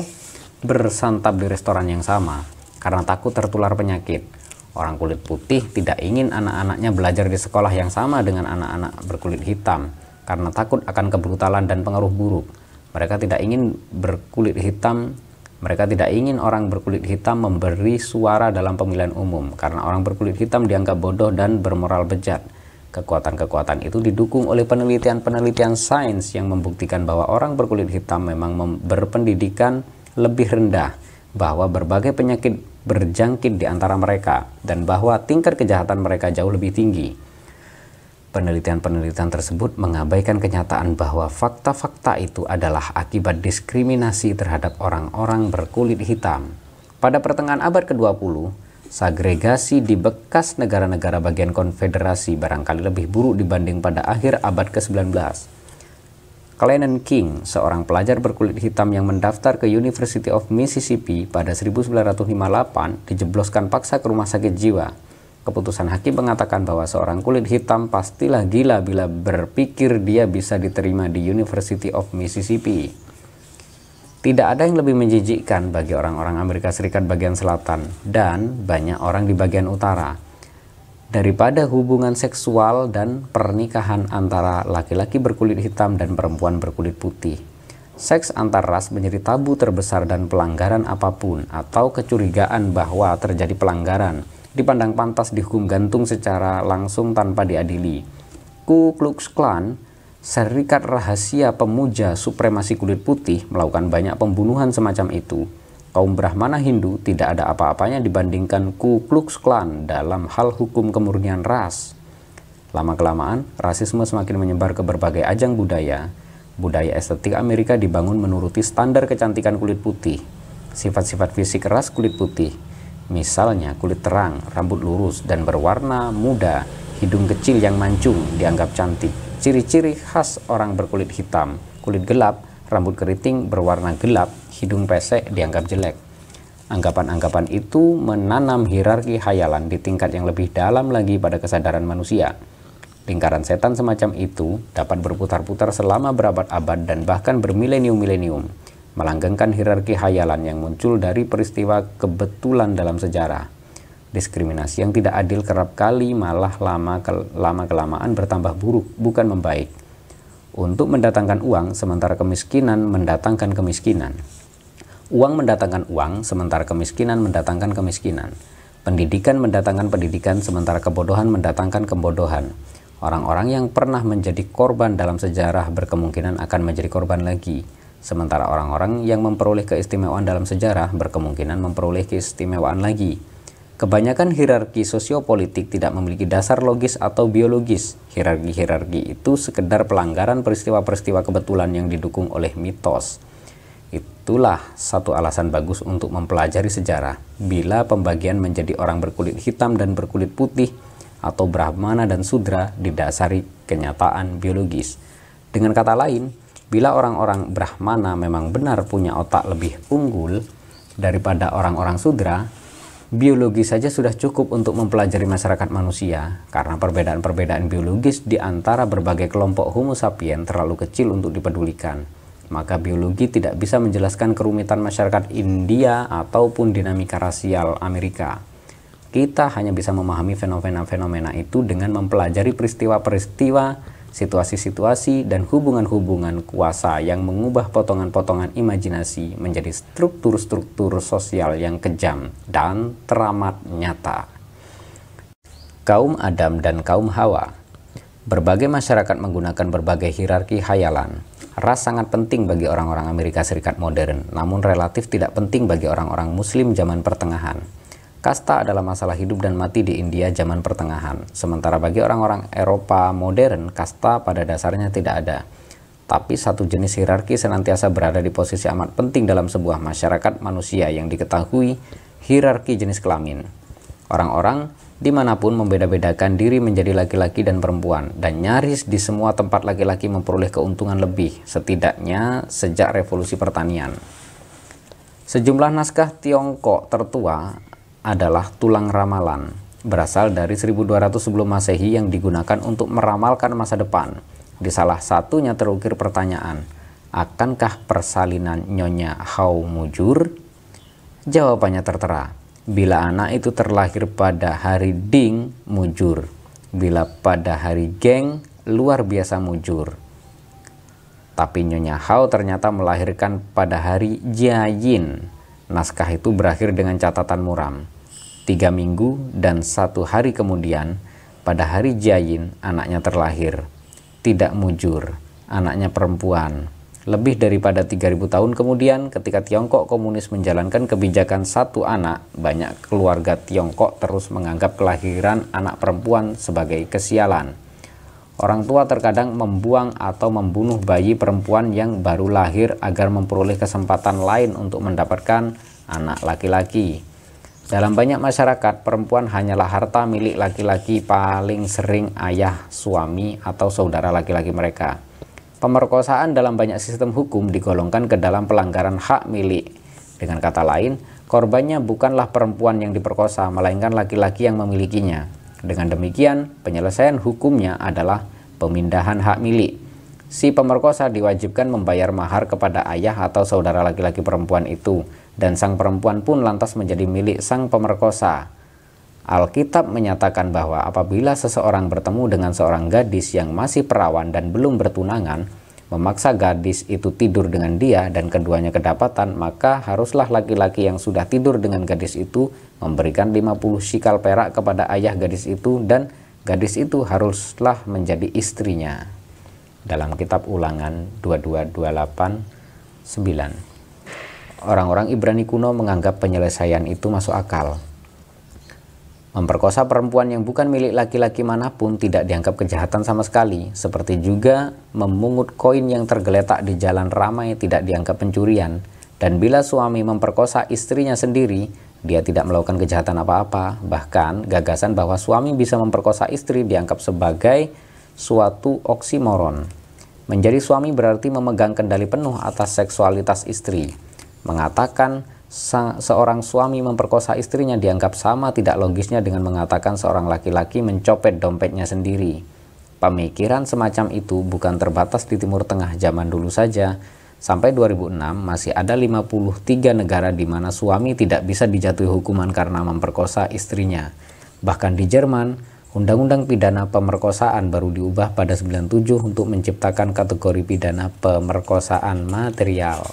bersantap di restoran yang sama karena takut tertular penyakit. Orang kulit putih tidak ingin anak-anaknya belajar di sekolah yang sama dengan anak-anak berkulit hitam karena takut akan kebrutalan dan pengaruh buruk. Mereka tidak ingin berkulit hitam mereka tidak ingin orang berkulit hitam memberi suara dalam pemilihan umum karena orang berkulit hitam dianggap bodoh dan bermoral bejat. Kekuatan-kekuatan itu didukung oleh penelitian-penelitian sains yang membuktikan bahwa orang berkulit hitam memang berpendidikan lebih rendah, bahwa berbagai penyakit berjangkit di antara mereka, dan bahwa tingkat kejahatan mereka jauh lebih tinggi. Penelitian-penelitian tersebut mengabaikan kenyataan bahwa fakta-fakta itu adalah akibat diskriminasi terhadap orang-orang berkulit hitam. Pada pertengahan abad ke-20, segregasi di bekas negara-negara bagian konfederasi barangkali lebih buruk dibanding pada akhir abad ke-19. Clennon King, seorang pelajar berkulit hitam yang mendaftar ke University of Mississippi pada 1958, dijebloskan paksa ke rumah sakit jiwa. Keputusan hakim mengatakan bahwa seorang kulit hitam pastilah gila bila berpikir dia bisa diterima di University of Mississippi. Tidak ada yang lebih menjijikkan bagi orang-orang Amerika Serikat bagian selatan dan banyak orang di bagian utara daripada hubungan seksual dan pernikahan antara laki-laki berkulit hitam dan perempuan berkulit putih. Seks antar ras menjadi tabu terbesar dan pelanggaran apapun atau kecurigaan bahwa terjadi pelanggaran dipandang pantas dihukum gantung secara langsung tanpa diadili. Ku Klux Klan, serikat rahasia pemuja supremasi kulit putih, melakukan banyak pembunuhan semacam itu. Kaum Brahmana Hindu tidak ada apa-apanya dibandingkan Ku Klux Klan dalam hal hukum kemurnian ras. Lama-kelamaan, rasisme semakin menyebar ke berbagai ajang budaya. Budaya estetik Amerika dibangun menuruti standar kecantikan kulit putih, sifat-sifat fisik ras kulit putih, Misalnya kulit terang, rambut lurus dan berwarna muda, hidung kecil yang mancung dianggap cantik. Ciri-ciri khas orang berkulit hitam, kulit gelap, rambut keriting berwarna gelap, hidung pesek dianggap jelek. Anggapan-anggapan itu menanam hierarki hayalan di tingkat yang lebih dalam lagi pada kesadaran manusia. Lingkaran setan semacam itu dapat berputar-putar selama berabad-abad dan bahkan bermilenium-milenium melanggengkan hierarki hayalan yang muncul dari peristiwa kebetulan dalam sejarah. Diskriminasi yang tidak adil kerap kali malah lama ke lama kelamaan bertambah buruk, bukan membaik. Untuk mendatangkan uang, sementara kemiskinan mendatangkan kemiskinan. Uang mendatangkan uang, sementara kemiskinan mendatangkan kemiskinan. Pendidikan mendatangkan pendidikan, sementara kebodohan mendatangkan kebodohan. Orang-orang yang pernah menjadi korban dalam sejarah berkemungkinan akan menjadi korban lagi. Sementara orang-orang yang memperoleh keistimewaan dalam sejarah berkemungkinan memperoleh keistimewaan lagi. Kebanyakan hierarki sosiopolitik tidak memiliki dasar logis atau biologis. Hierarki-hierarki itu sekedar pelanggaran peristiwa-peristiwa kebetulan yang didukung oleh mitos. Itulah satu alasan bagus untuk mempelajari sejarah. Bila pembagian menjadi orang berkulit hitam dan berkulit putih atau Brahmana dan Sudra didasari kenyataan biologis. Dengan kata lain, Bila orang-orang Brahmana memang benar punya otak lebih unggul daripada orang-orang Sudra, biologi saja sudah cukup untuk mempelajari masyarakat manusia karena perbedaan-perbedaan biologis di antara berbagai kelompok homo sapiens terlalu kecil untuk dipedulikan. Maka biologi tidak bisa menjelaskan kerumitan masyarakat India ataupun dinamika rasial Amerika. Kita hanya bisa memahami fenomena-fenomena itu dengan mempelajari peristiwa-peristiwa situasi-situasi, dan hubungan-hubungan kuasa yang mengubah potongan-potongan imajinasi menjadi struktur-struktur sosial yang kejam dan teramat nyata. Kaum Adam dan kaum Hawa Berbagai masyarakat menggunakan berbagai hierarki hayalan. Ras sangat penting bagi orang-orang Amerika Serikat modern, namun relatif tidak penting bagi orang-orang Muslim zaman pertengahan. Kasta adalah masalah hidup dan mati di India zaman pertengahan, sementara bagi orang-orang Eropa modern, kasta pada dasarnya tidak ada. Tapi satu jenis hierarki senantiasa berada di posisi amat penting dalam sebuah masyarakat manusia yang diketahui hierarki jenis kelamin. Orang-orang dimanapun membeda-bedakan diri menjadi laki-laki dan perempuan, dan nyaris di semua tempat laki-laki memperoleh keuntungan lebih, setidaknya sejak revolusi pertanian. Sejumlah naskah Tiongkok tertua adalah tulang ramalan, berasal dari 1200 sebelum masehi yang digunakan untuk meramalkan masa depan. Di salah satunya terukir pertanyaan, akankah persalinan Nyonya hau Mujur? Jawabannya tertera, bila anak itu terlahir pada hari Ding Mujur, bila pada hari Geng luar biasa Mujur. Tapi Nyonya Hao ternyata melahirkan pada hari jayin, Naskah itu berakhir dengan catatan muram. Tiga minggu dan satu hari kemudian, pada hari Jain, anaknya terlahir. Tidak mujur, anaknya perempuan. Lebih daripada 3000 tahun kemudian, ketika Tiongkok komunis menjalankan kebijakan satu anak, banyak keluarga Tiongkok terus menganggap kelahiran anak perempuan sebagai kesialan. Orang tua terkadang membuang atau membunuh bayi perempuan yang baru lahir agar memperoleh kesempatan lain untuk mendapatkan anak laki-laki. Dalam banyak masyarakat, perempuan hanyalah harta milik laki-laki paling sering ayah, suami, atau saudara laki-laki mereka. Pemerkosaan dalam banyak sistem hukum digolongkan ke dalam pelanggaran hak milik. Dengan kata lain, korbannya bukanlah perempuan yang diperkosa, melainkan laki-laki yang memilikinya. Dengan demikian, penyelesaian hukumnya adalah pemindahan hak milik. Si pemerkosa diwajibkan membayar mahar kepada ayah atau saudara laki-laki perempuan itu dan sang perempuan pun lantas menjadi milik sang pemerkosa. Alkitab menyatakan bahwa apabila seseorang bertemu dengan seorang gadis yang masih perawan dan belum bertunangan, memaksa gadis itu tidur dengan dia dan keduanya kedapatan, maka haruslah laki-laki yang sudah tidur dengan gadis itu memberikan 50 sikal perak kepada ayah gadis itu dan gadis itu haruslah menjadi istrinya. Dalam kitab Ulangan 2228 9 Orang-orang Ibrani kuno menganggap penyelesaian itu masuk akal. Memperkosa perempuan yang bukan milik laki-laki manapun tidak dianggap kejahatan sama sekali, seperti juga memungut koin yang tergeletak di jalan ramai tidak dianggap pencurian. Dan bila suami memperkosa istrinya sendiri, dia tidak melakukan kejahatan apa-apa. Bahkan, gagasan bahwa suami bisa memperkosa istri dianggap sebagai suatu oksimoron. Menjadi suami berarti memegang kendali penuh atas seksualitas istri mengatakan seorang suami memperkosa istrinya dianggap sama tidak logisnya dengan mengatakan seorang laki-laki mencopet dompetnya sendiri. Pemikiran semacam itu bukan terbatas di Timur Tengah zaman dulu saja. Sampai 2006 masih ada 53 negara di mana suami tidak bisa dijatuhi hukuman karena memperkosa istrinya. Bahkan di Jerman, Undang-Undang Pidana Pemerkosaan baru diubah pada 97 untuk menciptakan kategori pidana pemerkosaan material.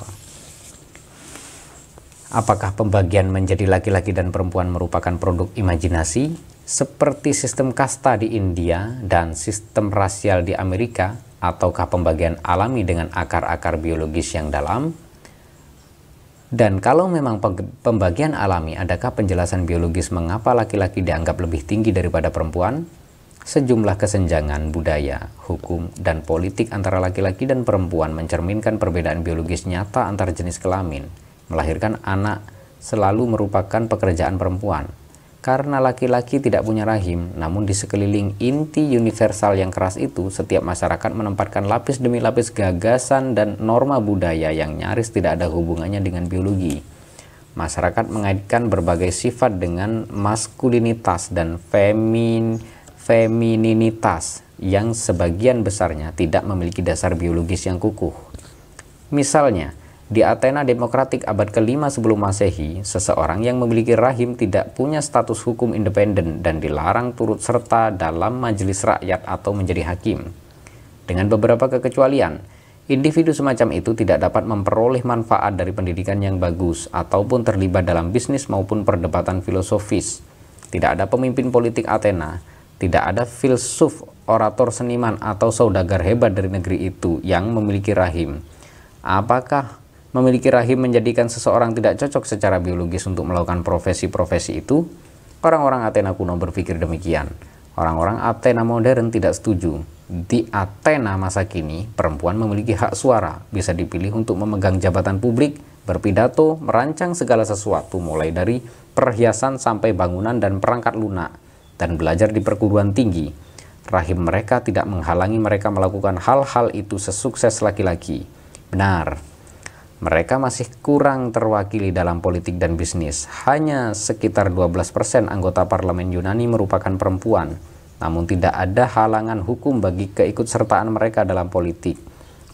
Apakah pembagian menjadi laki-laki dan perempuan merupakan produk imajinasi seperti sistem kasta di India dan sistem rasial di Amerika ataukah pembagian alami dengan akar-akar biologis yang dalam? Dan kalau memang pembagian alami, adakah penjelasan biologis mengapa laki-laki dianggap lebih tinggi daripada perempuan? Sejumlah kesenjangan budaya, hukum, dan politik antara laki-laki dan perempuan mencerminkan perbedaan biologis nyata antar jenis kelamin Melahirkan anak selalu merupakan pekerjaan perempuan. Karena laki-laki tidak punya rahim, namun di sekeliling inti universal yang keras itu, setiap masyarakat menempatkan lapis demi lapis gagasan dan norma budaya yang nyaris tidak ada hubungannya dengan biologi. Masyarakat mengaitkan berbagai sifat dengan maskulinitas dan femin, femininitas yang sebagian besarnya tidak memiliki dasar biologis yang kukuh. Misalnya, di Athena demokratik abad ke-5 sebelum masehi, seseorang yang memiliki rahim tidak punya status hukum independen dan dilarang turut serta dalam majelis rakyat atau menjadi hakim. Dengan beberapa kekecualian, individu semacam itu tidak dapat memperoleh manfaat dari pendidikan yang bagus ataupun terlibat dalam bisnis maupun perdebatan filosofis. Tidak ada pemimpin politik Athena, tidak ada filsuf, orator seniman atau saudagar hebat dari negeri itu yang memiliki rahim. Apakah memiliki rahim menjadikan seseorang tidak cocok secara biologis untuk melakukan profesi-profesi itu, orang-orang Athena kuno berpikir demikian. Orang-orang Athena modern tidak setuju. Di Athena masa kini, perempuan memiliki hak suara, bisa dipilih untuk memegang jabatan publik, berpidato, merancang segala sesuatu mulai dari perhiasan sampai bangunan dan perangkat lunak, dan belajar di perguruan tinggi. Rahim mereka tidak menghalangi mereka melakukan hal-hal itu sesukses laki-laki. Benar, mereka masih kurang terwakili dalam politik dan bisnis. Hanya sekitar 12% anggota parlemen Yunani merupakan perempuan. Namun tidak ada halangan hukum bagi keikutsertaan mereka dalam politik.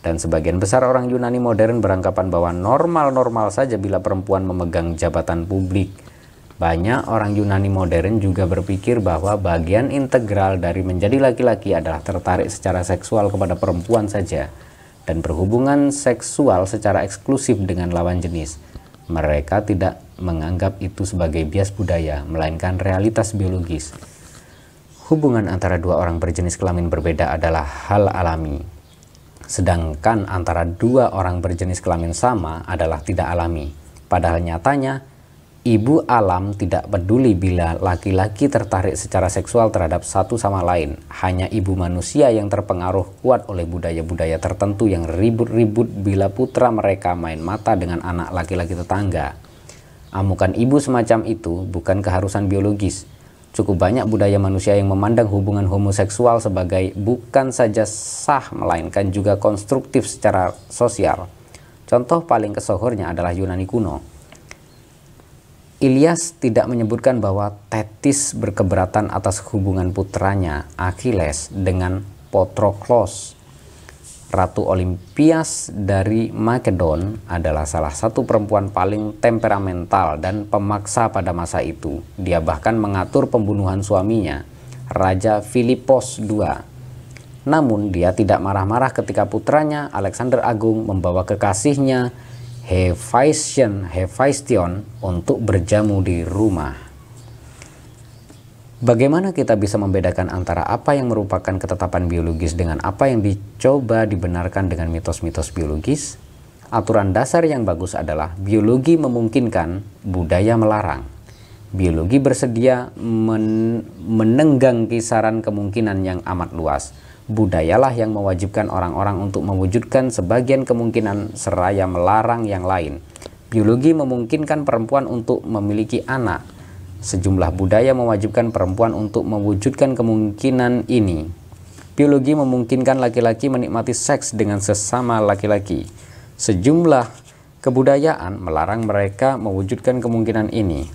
Dan sebagian besar orang Yunani modern beranggapan bahwa normal-normal saja bila perempuan memegang jabatan publik. Banyak orang Yunani modern juga berpikir bahwa bagian integral dari menjadi laki-laki adalah tertarik secara seksual kepada perempuan saja dan berhubungan seksual secara eksklusif dengan lawan jenis. Mereka tidak menganggap itu sebagai bias budaya, melainkan realitas biologis. Hubungan antara dua orang berjenis kelamin berbeda adalah hal alami, sedangkan antara dua orang berjenis kelamin sama adalah tidak alami. Padahal nyatanya, Ibu alam tidak peduli bila laki-laki tertarik secara seksual terhadap satu sama lain. Hanya ibu manusia yang terpengaruh kuat oleh budaya-budaya tertentu yang ribut-ribut bila putra mereka main mata dengan anak laki-laki tetangga. Amukan ibu semacam itu bukan keharusan biologis. Cukup banyak budaya manusia yang memandang hubungan homoseksual sebagai bukan saja sah melainkan juga konstruktif secara sosial. Contoh paling kesohornya adalah Yunani kuno Ilyas tidak menyebutkan bahwa Tetis berkeberatan atas hubungan putranya Achilles dengan Potroklos. Ratu Olimpias dari Makedon adalah salah satu perempuan paling temperamental dan pemaksa pada masa itu. Dia bahkan mengatur pembunuhan suaminya, Raja Filipos II. Namun dia tidak marah-marah ketika putranya Alexander Agung membawa kekasihnya Hephaestion, Hephaestion untuk berjamu di rumah. Bagaimana kita bisa membedakan antara apa yang merupakan ketetapan biologis dengan apa yang dicoba dibenarkan dengan mitos-mitos biologis? Aturan dasar yang bagus adalah biologi memungkinkan, budaya melarang. Biologi bersedia men menenggang kisaran kemungkinan yang amat luas budayalah yang mewajibkan orang-orang untuk mewujudkan sebagian kemungkinan seraya melarang yang lain. Biologi memungkinkan perempuan untuk memiliki anak. Sejumlah budaya mewajibkan perempuan untuk mewujudkan kemungkinan ini. Biologi memungkinkan laki-laki menikmati seks dengan sesama laki-laki. Sejumlah kebudayaan melarang mereka mewujudkan kemungkinan ini.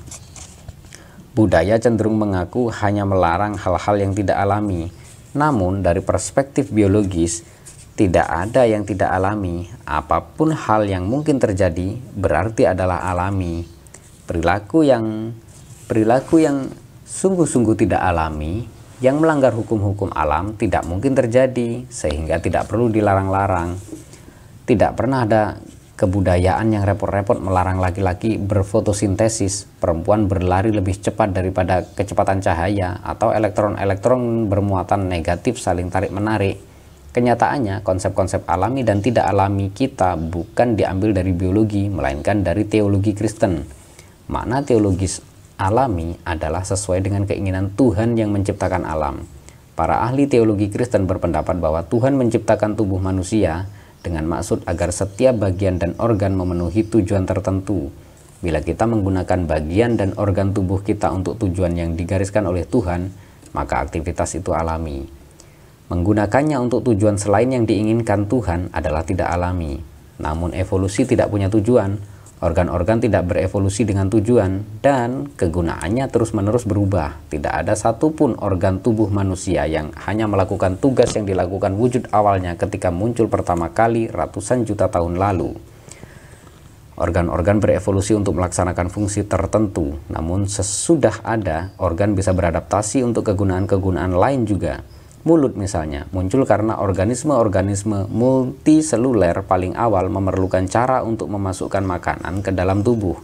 Budaya cenderung mengaku hanya melarang hal-hal yang tidak alami namun dari perspektif biologis, tidak ada yang tidak alami. Apapun hal yang mungkin terjadi berarti adalah alami. Perilaku yang perilaku yang sungguh-sungguh tidak alami yang melanggar hukum-hukum alam tidak mungkin terjadi sehingga tidak perlu dilarang-larang. Tidak pernah ada kebudayaan yang repot-repot melarang laki-laki berfotosintesis, perempuan berlari lebih cepat daripada kecepatan cahaya, atau elektron-elektron bermuatan negatif saling tarik-menarik. Kenyataannya, konsep-konsep alami dan tidak alami kita bukan diambil dari biologi, melainkan dari teologi Kristen. Makna teologis alami adalah sesuai dengan keinginan Tuhan yang menciptakan alam. Para ahli teologi Kristen berpendapat bahwa Tuhan menciptakan tubuh manusia dengan maksud agar setiap bagian dan organ memenuhi tujuan tertentu. Bila kita menggunakan bagian dan organ tubuh kita untuk tujuan yang digariskan oleh Tuhan, maka aktivitas itu alami. Menggunakannya untuk tujuan selain yang diinginkan Tuhan adalah tidak alami. Namun evolusi tidak punya tujuan, Organ-organ tidak berevolusi dengan tujuan dan kegunaannya terus-menerus berubah. Tidak ada satupun organ tubuh manusia yang hanya melakukan tugas yang dilakukan wujud awalnya ketika muncul pertama kali ratusan juta tahun lalu. Organ-organ berevolusi untuk melaksanakan fungsi tertentu, namun sesudah ada, organ bisa beradaptasi untuk kegunaan-kegunaan lain juga. Mulut misalnya muncul karena organisme-organisme multiseluler paling awal memerlukan cara untuk memasukkan makanan ke dalam tubuh.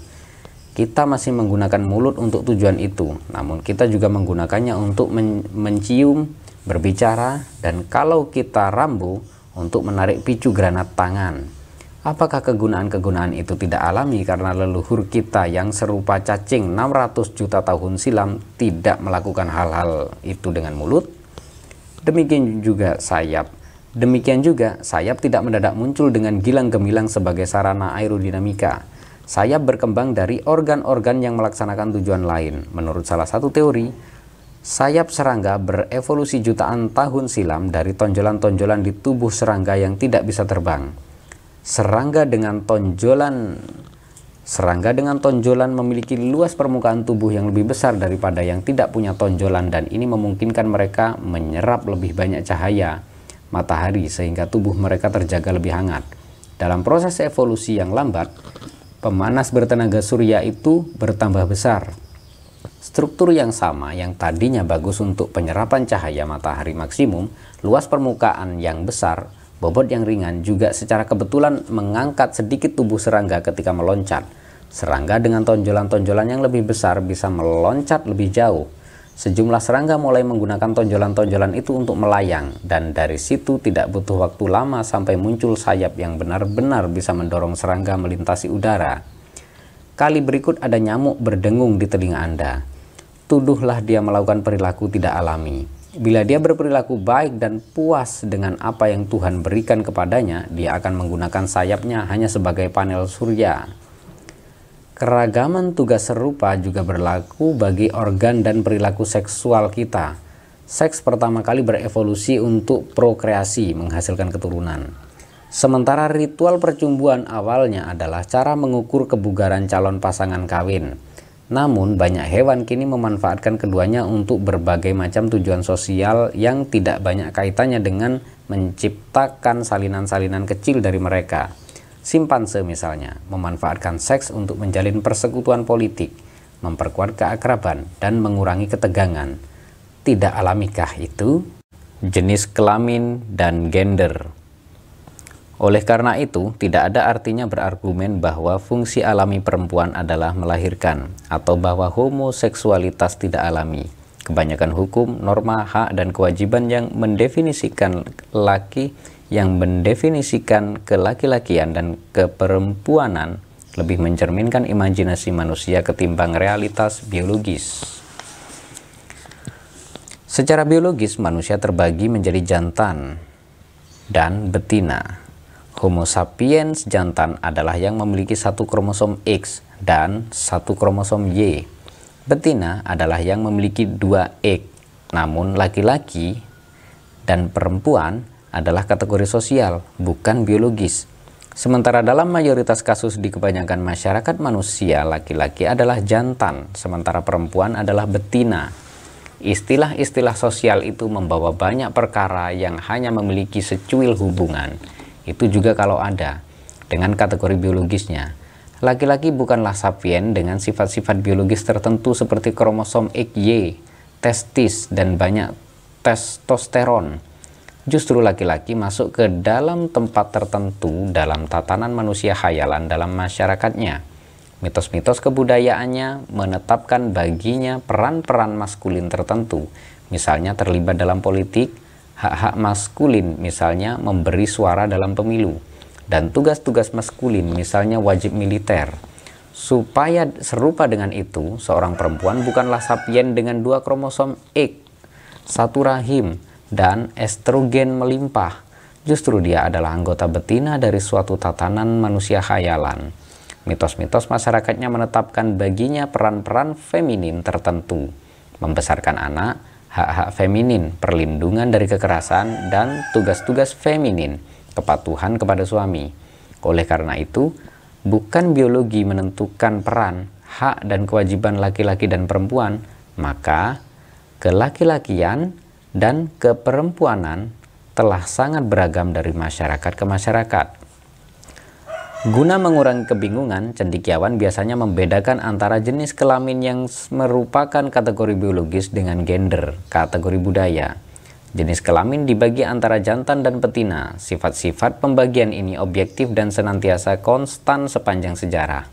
Kita masih menggunakan mulut untuk tujuan itu, namun kita juga menggunakannya untuk men mencium, berbicara, dan kalau kita rambu untuk menarik picu granat tangan. Apakah kegunaan-kegunaan itu tidak alami karena leluhur kita yang serupa cacing 600 juta tahun silam tidak melakukan hal-hal itu dengan mulut? Demikian juga sayap. Demikian juga, sayap tidak mendadak muncul dengan gilang gemilang sebagai sarana aerodinamika. Sayap berkembang dari organ-organ yang melaksanakan tujuan lain. Menurut salah satu teori, sayap serangga berevolusi jutaan tahun silam dari tonjolan-tonjolan di tubuh serangga yang tidak bisa terbang. Serangga dengan tonjolan Serangga dengan tonjolan memiliki luas permukaan tubuh yang lebih besar daripada yang tidak punya tonjolan dan ini memungkinkan mereka menyerap lebih banyak cahaya matahari sehingga tubuh mereka terjaga lebih hangat. Dalam proses evolusi yang lambat, pemanas bertenaga surya itu bertambah besar. Struktur yang sama yang tadinya bagus untuk penyerapan cahaya matahari maksimum, luas permukaan yang besar Bobot yang ringan juga secara kebetulan mengangkat sedikit tubuh serangga ketika meloncat. Serangga dengan tonjolan-tonjolan yang lebih besar bisa meloncat lebih jauh. Sejumlah serangga mulai menggunakan tonjolan-tonjolan itu untuk melayang, dan dari situ tidak butuh waktu lama sampai muncul sayap yang benar-benar bisa mendorong serangga melintasi udara. Kali berikut ada nyamuk berdengung di telinga Anda. Tuduhlah dia melakukan perilaku tidak alami Bila dia berperilaku baik dan puas dengan apa yang Tuhan berikan kepadanya, dia akan menggunakan sayapnya hanya sebagai panel surya. Keragaman tugas serupa juga berlaku bagi organ dan perilaku seksual kita. Seks pertama kali berevolusi untuk prokreasi, menghasilkan keturunan. Sementara ritual percumbuan awalnya adalah cara mengukur kebugaran calon pasangan kawin. Namun, banyak hewan kini memanfaatkan keduanya untuk berbagai macam tujuan sosial yang tidak banyak kaitannya dengan menciptakan salinan-salinan kecil dari mereka. Simpanse misalnya, memanfaatkan seks untuk menjalin persekutuan politik, memperkuat keakraban, dan mengurangi ketegangan. Tidak alamikah itu? Jenis kelamin dan gender oleh karena itu, tidak ada artinya berargumen bahwa fungsi alami perempuan adalah melahirkan atau bahwa homoseksualitas tidak alami. Kebanyakan hukum, norma, hak, dan kewajiban yang mendefinisikan laki yang mendefinisikan kelaki-lakian dan keperempuanan lebih mencerminkan imajinasi manusia ketimbang realitas biologis. Secara biologis, manusia terbagi menjadi jantan dan betina. Homo sapiens jantan adalah yang memiliki satu kromosom X dan satu kromosom Y. Betina adalah yang memiliki dua X, namun laki-laki dan perempuan adalah kategori sosial, bukan biologis. Sementara dalam mayoritas kasus di kebanyakan masyarakat manusia, laki-laki adalah jantan, sementara perempuan adalah betina. Istilah-istilah sosial itu membawa banyak perkara yang hanya memiliki secuil hubungan itu juga kalau ada, dengan kategori biologisnya. Laki-laki bukanlah sapien dengan sifat-sifat biologis tertentu seperti kromosom XY, testis, dan banyak testosteron. Justru laki-laki masuk ke dalam tempat tertentu dalam tatanan manusia khayalan dalam masyarakatnya. Mitos-mitos kebudayaannya menetapkan baginya peran-peran maskulin tertentu, misalnya terlibat dalam politik, hak-hak maskulin misalnya memberi suara dalam pemilu dan tugas-tugas maskulin misalnya wajib militer. Supaya serupa dengan itu, seorang perempuan bukanlah sapien dengan dua kromosom X, satu rahim, dan estrogen melimpah. Justru dia adalah anggota betina dari suatu tatanan manusia khayalan. Mitos-mitos masyarakatnya menetapkan baginya peran-peran feminin tertentu. Membesarkan anak, hak-hak feminin, perlindungan dari kekerasan, dan tugas-tugas feminin, kepatuhan kepada suami. Oleh karena itu, bukan biologi menentukan peran, hak, dan kewajiban laki-laki dan perempuan, maka kelaki-lakian dan keperempuanan telah sangat beragam dari masyarakat ke masyarakat. Guna mengurangi kebingungan, cendikiawan biasanya membedakan antara jenis kelamin yang merupakan kategori biologis dengan gender, kategori budaya. Jenis kelamin dibagi antara jantan dan betina. Sifat-sifat pembagian ini objektif dan senantiasa konstan sepanjang sejarah.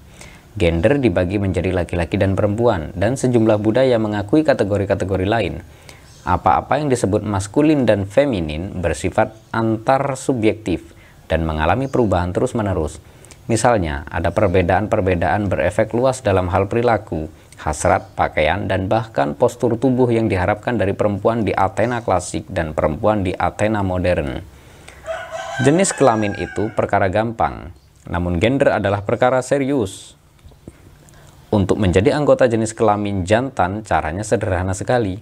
Gender dibagi menjadi laki-laki dan perempuan, dan sejumlah budaya mengakui kategori-kategori lain. Apa-apa yang disebut maskulin dan feminin bersifat antar subjektif dan mengalami perubahan terus-menerus. Misalnya, ada perbedaan-perbedaan berefek luas dalam hal perilaku, hasrat, pakaian, dan bahkan postur tubuh yang diharapkan dari perempuan di Athena klasik dan perempuan di Athena modern. Jenis kelamin itu perkara gampang, namun gender adalah perkara serius. Untuk menjadi anggota jenis kelamin jantan, caranya sederhana sekali.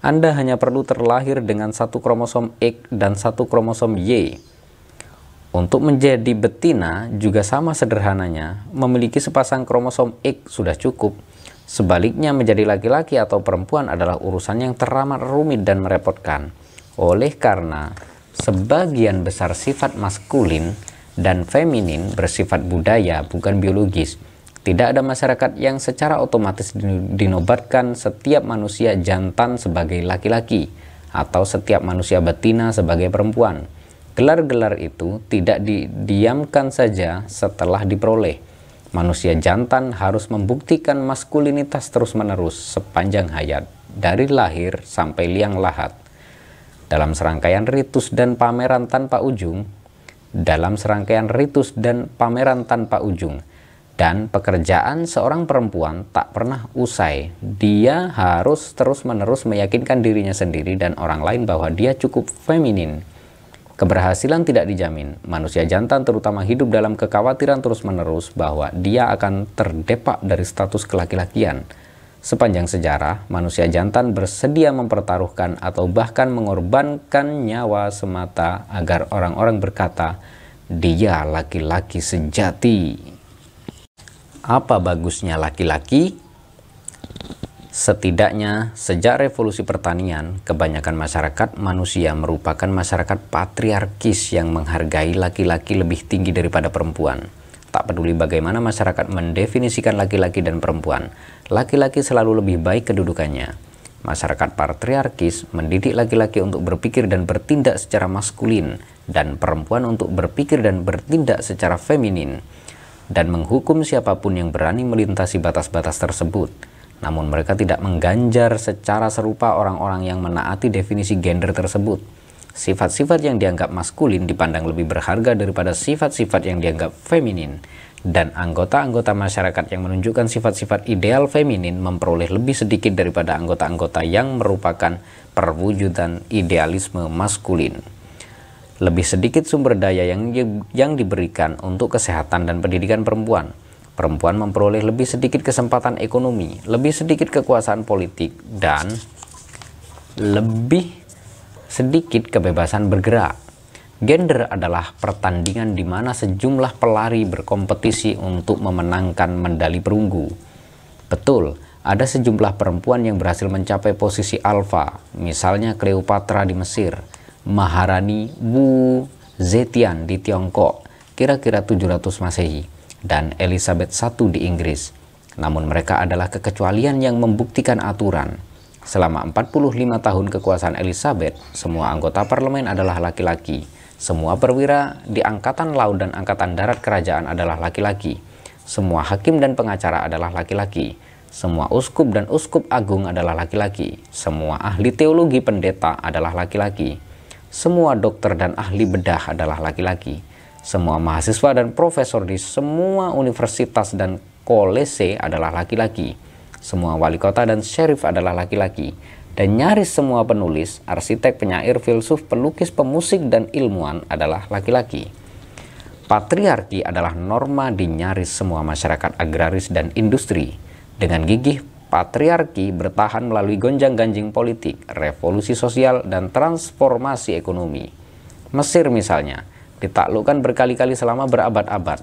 Anda hanya perlu terlahir dengan satu kromosom X dan satu kromosom Y, untuk menjadi betina juga sama sederhananya, memiliki sepasang kromosom X sudah cukup. Sebaliknya menjadi laki-laki atau perempuan adalah urusan yang teramat rumit dan merepotkan. Oleh karena sebagian besar sifat maskulin dan feminin bersifat budaya bukan biologis. Tidak ada masyarakat yang secara otomatis dinobatkan setiap manusia jantan sebagai laki-laki atau setiap manusia betina sebagai perempuan Gelar-gelar itu tidak didiamkan saja setelah diperoleh. Manusia jantan harus membuktikan maskulinitas terus-menerus sepanjang hayat, dari lahir sampai liang lahat. Dalam serangkaian ritus dan pameran tanpa ujung, dalam serangkaian ritus dan pameran tanpa ujung, dan pekerjaan seorang perempuan tak pernah usai. Dia harus terus-menerus meyakinkan dirinya sendiri dan orang lain bahwa dia cukup feminin Keberhasilan tidak dijamin. Manusia jantan terutama hidup dalam kekhawatiran terus-menerus bahwa dia akan terdepak dari status kelaki-lakian. Sepanjang sejarah, manusia jantan bersedia mempertaruhkan atau bahkan mengorbankan nyawa semata agar orang-orang berkata, dia laki-laki sejati. Apa bagusnya laki-laki Setidaknya, sejak revolusi pertanian, kebanyakan masyarakat manusia merupakan masyarakat patriarkis yang menghargai laki-laki lebih tinggi daripada perempuan. Tak peduli bagaimana masyarakat mendefinisikan laki-laki dan perempuan, laki-laki selalu lebih baik kedudukannya. Masyarakat patriarkis mendidik laki-laki untuk berpikir dan bertindak secara maskulin, dan perempuan untuk berpikir dan bertindak secara feminin, dan menghukum siapapun yang berani melintasi batas-batas tersebut namun mereka tidak mengganjar secara serupa orang-orang yang menaati definisi gender tersebut. Sifat-sifat yang dianggap maskulin dipandang lebih berharga daripada sifat-sifat yang dianggap feminin. Dan anggota-anggota masyarakat yang menunjukkan sifat-sifat ideal feminin memperoleh lebih sedikit daripada anggota-anggota yang merupakan perwujudan idealisme maskulin lebih sedikit sumber daya yang yang diberikan untuk kesehatan dan pendidikan perempuan. Perempuan memperoleh lebih sedikit kesempatan ekonomi, lebih sedikit kekuasaan politik, dan lebih sedikit kebebasan bergerak. Gender adalah pertandingan di mana sejumlah pelari berkompetisi untuk memenangkan medali perunggu. Betul, ada sejumlah perempuan yang berhasil mencapai posisi alfa, misalnya Cleopatra di Mesir, Maharani Wu Zetian di Tiongkok, kira-kira 700 Masehi dan Elizabeth I di Inggris. Namun mereka adalah kekecualian yang membuktikan aturan. Selama 45 tahun kekuasaan Elizabeth, semua anggota parlemen adalah laki-laki. Semua perwira di angkatan laut dan angkatan darat kerajaan adalah laki-laki. Semua hakim dan pengacara adalah laki-laki. Semua uskup dan uskup agung adalah laki-laki. Semua ahli teologi pendeta adalah laki-laki. Semua dokter dan ahli bedah adalah laki-laki. Semua mahasiswa dan profesor di semua universitas dan kolese adalah laki-laki. Semua wali kota dan sheriff adalah laki-laki. Dan nyaris semua penulis, arsitek, penyair, filsuf, pelukis, pemusik, dan ilmuwan adalah laki-laki. Patriarki adalah norma di nyaris semua masyarakat agraris dan industri. Dengan gigih, patriarki bertahan melalui gonjang-ganjing politik, revolusi sosial, dan transformasi ekonomi. Mesir misalnya, ditaklukkan berkali-kali selama berabad-abad.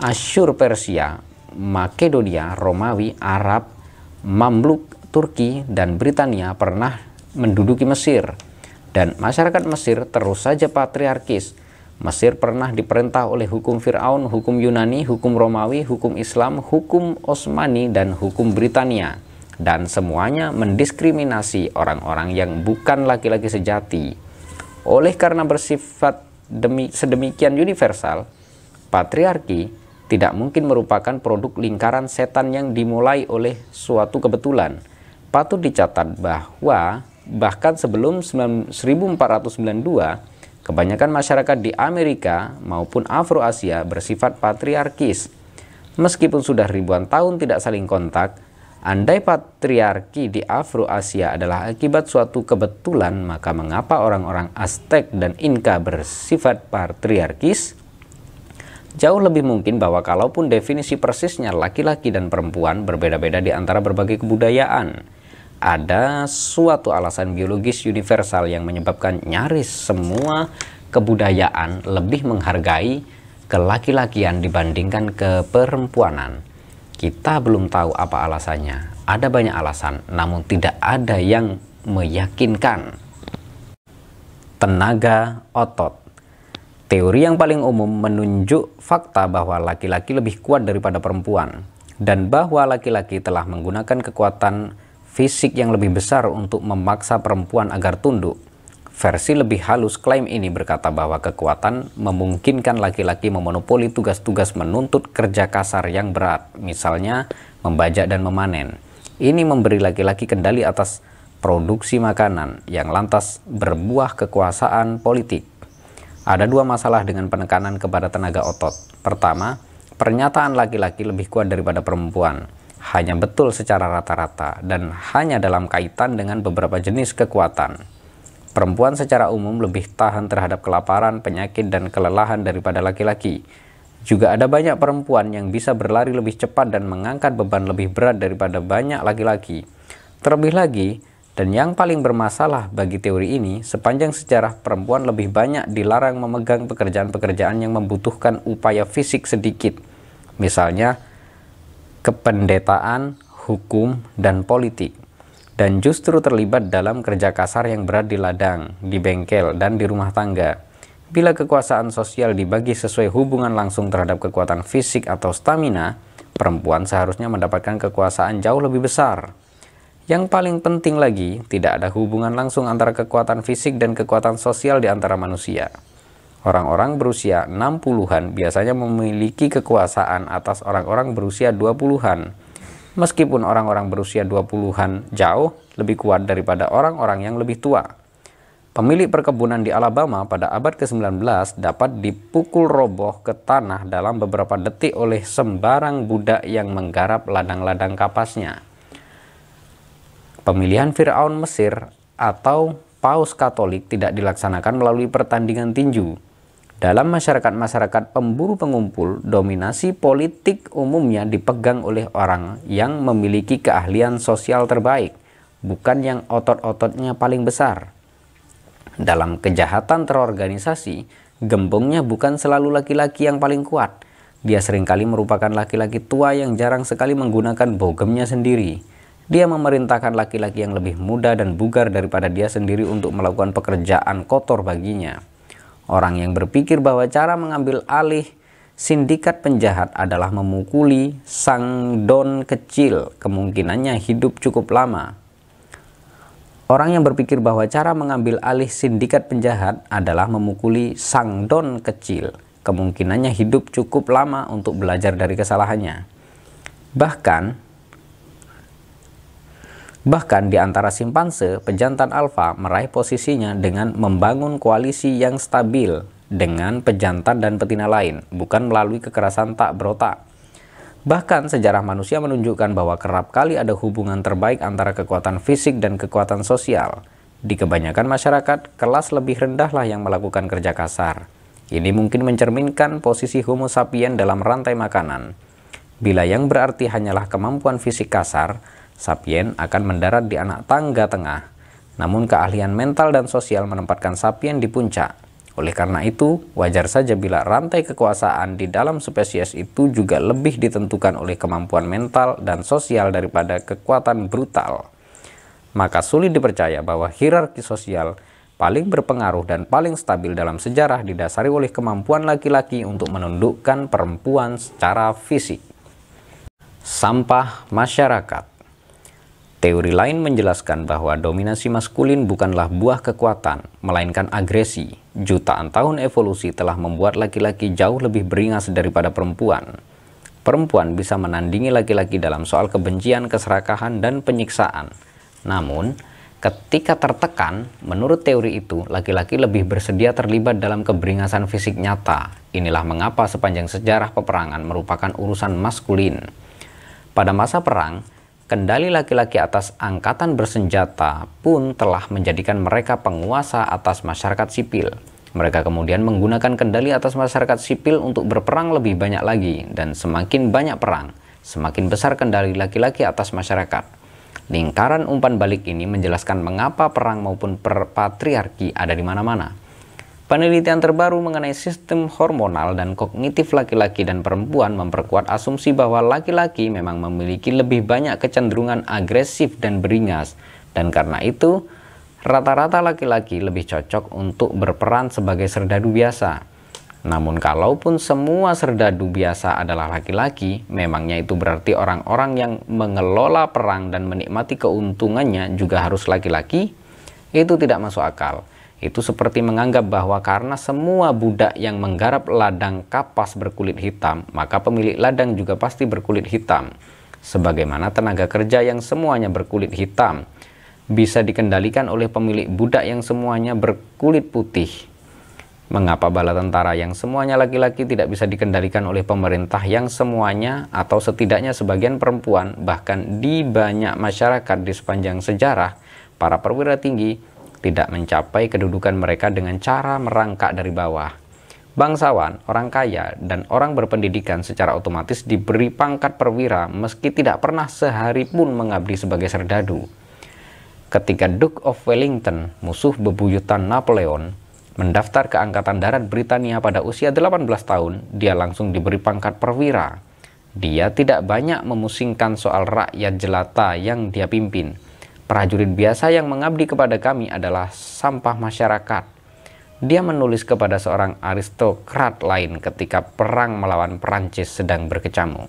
Asyur Persia, Makedonia, Romawi, Arab, Mamluk, Turki, dan Britania pernah menduduki Mesir. Dan masyarakat Mesir terus saja patriarkis. Mesir pernah diperintah oleh hukum Fir'aun, hukum Yunani, hukum Romawi, hukum Islam, hukum Osmani, dan hukum Britania. Dan semuanya mendiskriminasi orang-orang yang bukan laki-laki sejati. Oleh karena bersifat demi, sedemikian universal, patriarki tidak mungkin merupakan produk lingkaran setan yang dimulai oleh suatu kebetulan. Patut dicatat bahwa bahkan sebelum 1492, kebanyakan masyarakat di Amerika maupun Afro-Asia bersifat patriarkis. Meskipun sudah ribuan tahun tidak saling kontak, Andai patriarki di Afro-Asia adalah akibat suatu kebetulan, maka mengapa orang-orang Aztec dan Inca bersifat patriarkis? Jauh lebih mungkin bahwa kalaupun definisi persisnya laki-laki dan perempuan berbeda-beda di antara berbagai kebudayaan, ada suatu alasan biologis universal yang menyebabkan nyaris semua kebudayaan lebih menghargai kelaki-lakian dibandingkan keperempuanan. Kita belum tahu apa alasannya. Ada banyak alasan, namun tidak ada yang meyakinkan. Tenaga otot Teori yang paling umum menunjuk fakta bahwa laki-laki lebih kuat daripada perempuan dan bahwa laki-laki telah menggunakan kekuatan fisik yang lebih besar untuk memaksa perempuan agar tunduk. Versi lebih halus klaim ini berkata bahwa kekuatan memungkinkan laki-laki memonopoli tugas-tugas menuntut kerja kasar yang berat, misalnya membajak dan memanen. Ini memberi laki-laki kendali atas produksi makanan yang lantas berbuah kekuasaan politik. Ada dua masalah dengan penekanan kepada tenaga otot. Pertama, pernyataan laki-laki lebih kuat daripada perempuan, hanya betul secara rata-rata dan hanya dalam kaitan dengan beberapa jenis kekuatan. Perempuan secara umum lebih tahan terhadap kelaparan, penyakit, dan kelelahan daripada laki-laki. Juga ada banyak perempuan yang bisa berlari lebih cepat dan mengangkat beban lebih berat daripada banyak laki-laki. Terlebih lagi, dan yang paling bermasalah bagi teori ini, sepanjang sejarah perempuan lebih banyak dilarang memegang pekerjaan-pekerjaan yang membutuhkan upaya fisik sedikit. Misalnya, kependetaan, hukum, dan politik dan justru terlibat dalam kerja kasar yang berat di ladang, di bengkel, dan di rumah tangga. Bila kekuasaan sosial dibagi sesuai hubungan langsung terhadap kekuatan fisik atau stamina, perempuan seharusnya mendapatkan kekuasaan jauh lebih besar. Yang paling penting lagi, tidak ada hubungan langsung antara kekuatan fisik dan kekuatan sosial di antara manusia. Orang-orang berusia 60-an biasanya memiliki kekuasaan atas orang-orang berusia 20-an meskipun orang-orang berusia 20-an jauh lebih kuat daripada orang-orang yang lebih tua. Pemilik perkebunan di Alabama pada abad ke-19 dapat dipukul roboh ke tanah dalam beberapa detik oleh sembarang budak yang menggarap ladang-ladang kapasnya. Pemilihan Firaun Mesir atau Paus Katolik tidak dilaksanakan melalui pertandingan tinju, dalam masyarakat-masyarakat pemburu pengumpul, dominasi politik umumnya dipegang oleh orang yang memiliki keahlian sosial terbaik, bukan yang otot-ototnya paling besar. Dalam kejahatan terorganisasi, gembongnya bukan selalu laki-laki yang paling kuat. Dia seringkali merupakan laki-laki tua yang jarang sekali menggunakan bogemnya sendiri. Dia memerintahkan laki-laki yang lebih muda dan bugar daripada dia sendiri untuk melakukan pekerjaan kotor baginya. Orang yang berpikir bahwa cara mengambil alih sindikat penjahat adalah memukuli sang don kecil, kemungkinannya hidup cukup lama. Orang yang berpikir bahwa cara mengambil alih sindikat penjahat adalah memukuli sang don kecil, kemungkinannya hidup cukup lama untuk belajar dari kesalahannya. Bahkan, Bahkan di antara simpanse, pejantan alfa meraih posisinya dengan membangun koalisi yang stabil dengan pejantan dan betina lain, bukan melalui kekerasan tak berotak. Bahkan sejarah manusia menunjukkan bahwa kerap kali ada hubungan terbaik antara kekuatan fisik dan kekuatan sosial. Di kebanyakan masyarakat, kelas lebih rendahlah yang melakukan kerja kasar. Ini mungkin mencerminkan posisi homo sapien dalam rantai makanan. Bila yang berarti hanyalah kemampuan fisik kasar, Sapien akan mendarat di anak tangga tengah. Namun keahlian mental dan sosial menempatkan Sapien di puncak. Oleh karena itu, wajar saja bila rantai kekuasaan di dalam spesies itu juga lebih ditentukan oleh kemampuan mental dan sosial daripada kekuatan brutal. Maka sulit dipercaya bahwa hierarki sosial paling berpengaruh dan paling stabil dalam sejarah didasari oleh kemampuan laki-laki untuk menundukkan perempuan secara fisik. Sampah masyarakat Teori lain menjelaskan bahwa dominasi maskulin bukanlah buah kekuatan, melainkan agresi. Jutaan tahun evolusi telah membuat laki-laki jauh lebih beringas daripada perempuan. Perempuan bisa menandingi laki-laki dalam soal kebencian, keserakahan, dan penyiksaan. Namun, ketika tertekan, menurut teori itu, laki-laki lebih bersedia terlibat dalam keberingasan fisik nyata. Inilah mengapa sepanjang sejarah peperangan merupakan urusan maskulin. Pada masa perang, kendali laki-laki atas angkatan bersenjata pun telah menjadikan mereka penguasa atas masyarakat sipil. Mereka kemudian menggunakan kendali atas masyarakat sipil untuk berperang lebih banyak lagi, dan semakin banyak perang, semakin besar kendali laki-laki atas masyarakat. Lingkaran umpan balik ini menjelaskan mengapa perang maupun perpatriarki ada di mana-mana. Penelitian terbaru mengenai sistem hormonal dan kognitif laki-laki dan perempuan memperkuat asumsi bahwa laki-laki memang memiliki lebih banyak kecenderungan agresif dan beringas, dan karena itu rata-rata laki-laki lebih cocok untuk berperan sebagai serdadu biasa. Namun kalaupun semua serdadu biasa adalah laki-laki, memangnya itu berarti orang-orang yang mengelola perang dan menikmati keuntungannya juga harus laki-laki? Itu tidak masuk akal. Itu seperti menganggap bahwa karena semua budak yang menggarap ladang kapas berkulit hitam, maka pemilik ladang juga pasti berkulit hitam. Sebagaimana tenaga kerja yang semuanya berkulit hitam bisa dikendalikan oleh pemilik budak yang semuanya berkulit putih. Mengapa bala tentara yang semuanya laki-laki tidak bisa dikendalikan oleh pemerintah yang semuanya atau setidaknya sebagian perempuan bahkan di banyak masyarakat di sepanjang sejarah para perwira tinggi tidak mencapai kedudukan mereka dengan cara merangkak dari bawah. Bangsawan, orang kaya, dan orang berpendidikan secara otomatis diberi pangkat perwira meski tidak pernah sehari pun mengabdi sebagai serdadu. Ketika Duke of Wellington, musuh bebuyutan Napoleon, mendaftar ke Angkatan Darat Britania pada usia 18 tahun, dia langsung diberi pangkat perwira. Dia tidak banyak memusingkan soal rakyat jelata yang dia pimpin Prajurit biasa yang mengabdi kepada kami adalah sampah masyarakat. Dia menulis kepada seorang aristokrat lain ketika perang melawan Perancis sedang berkecamuk.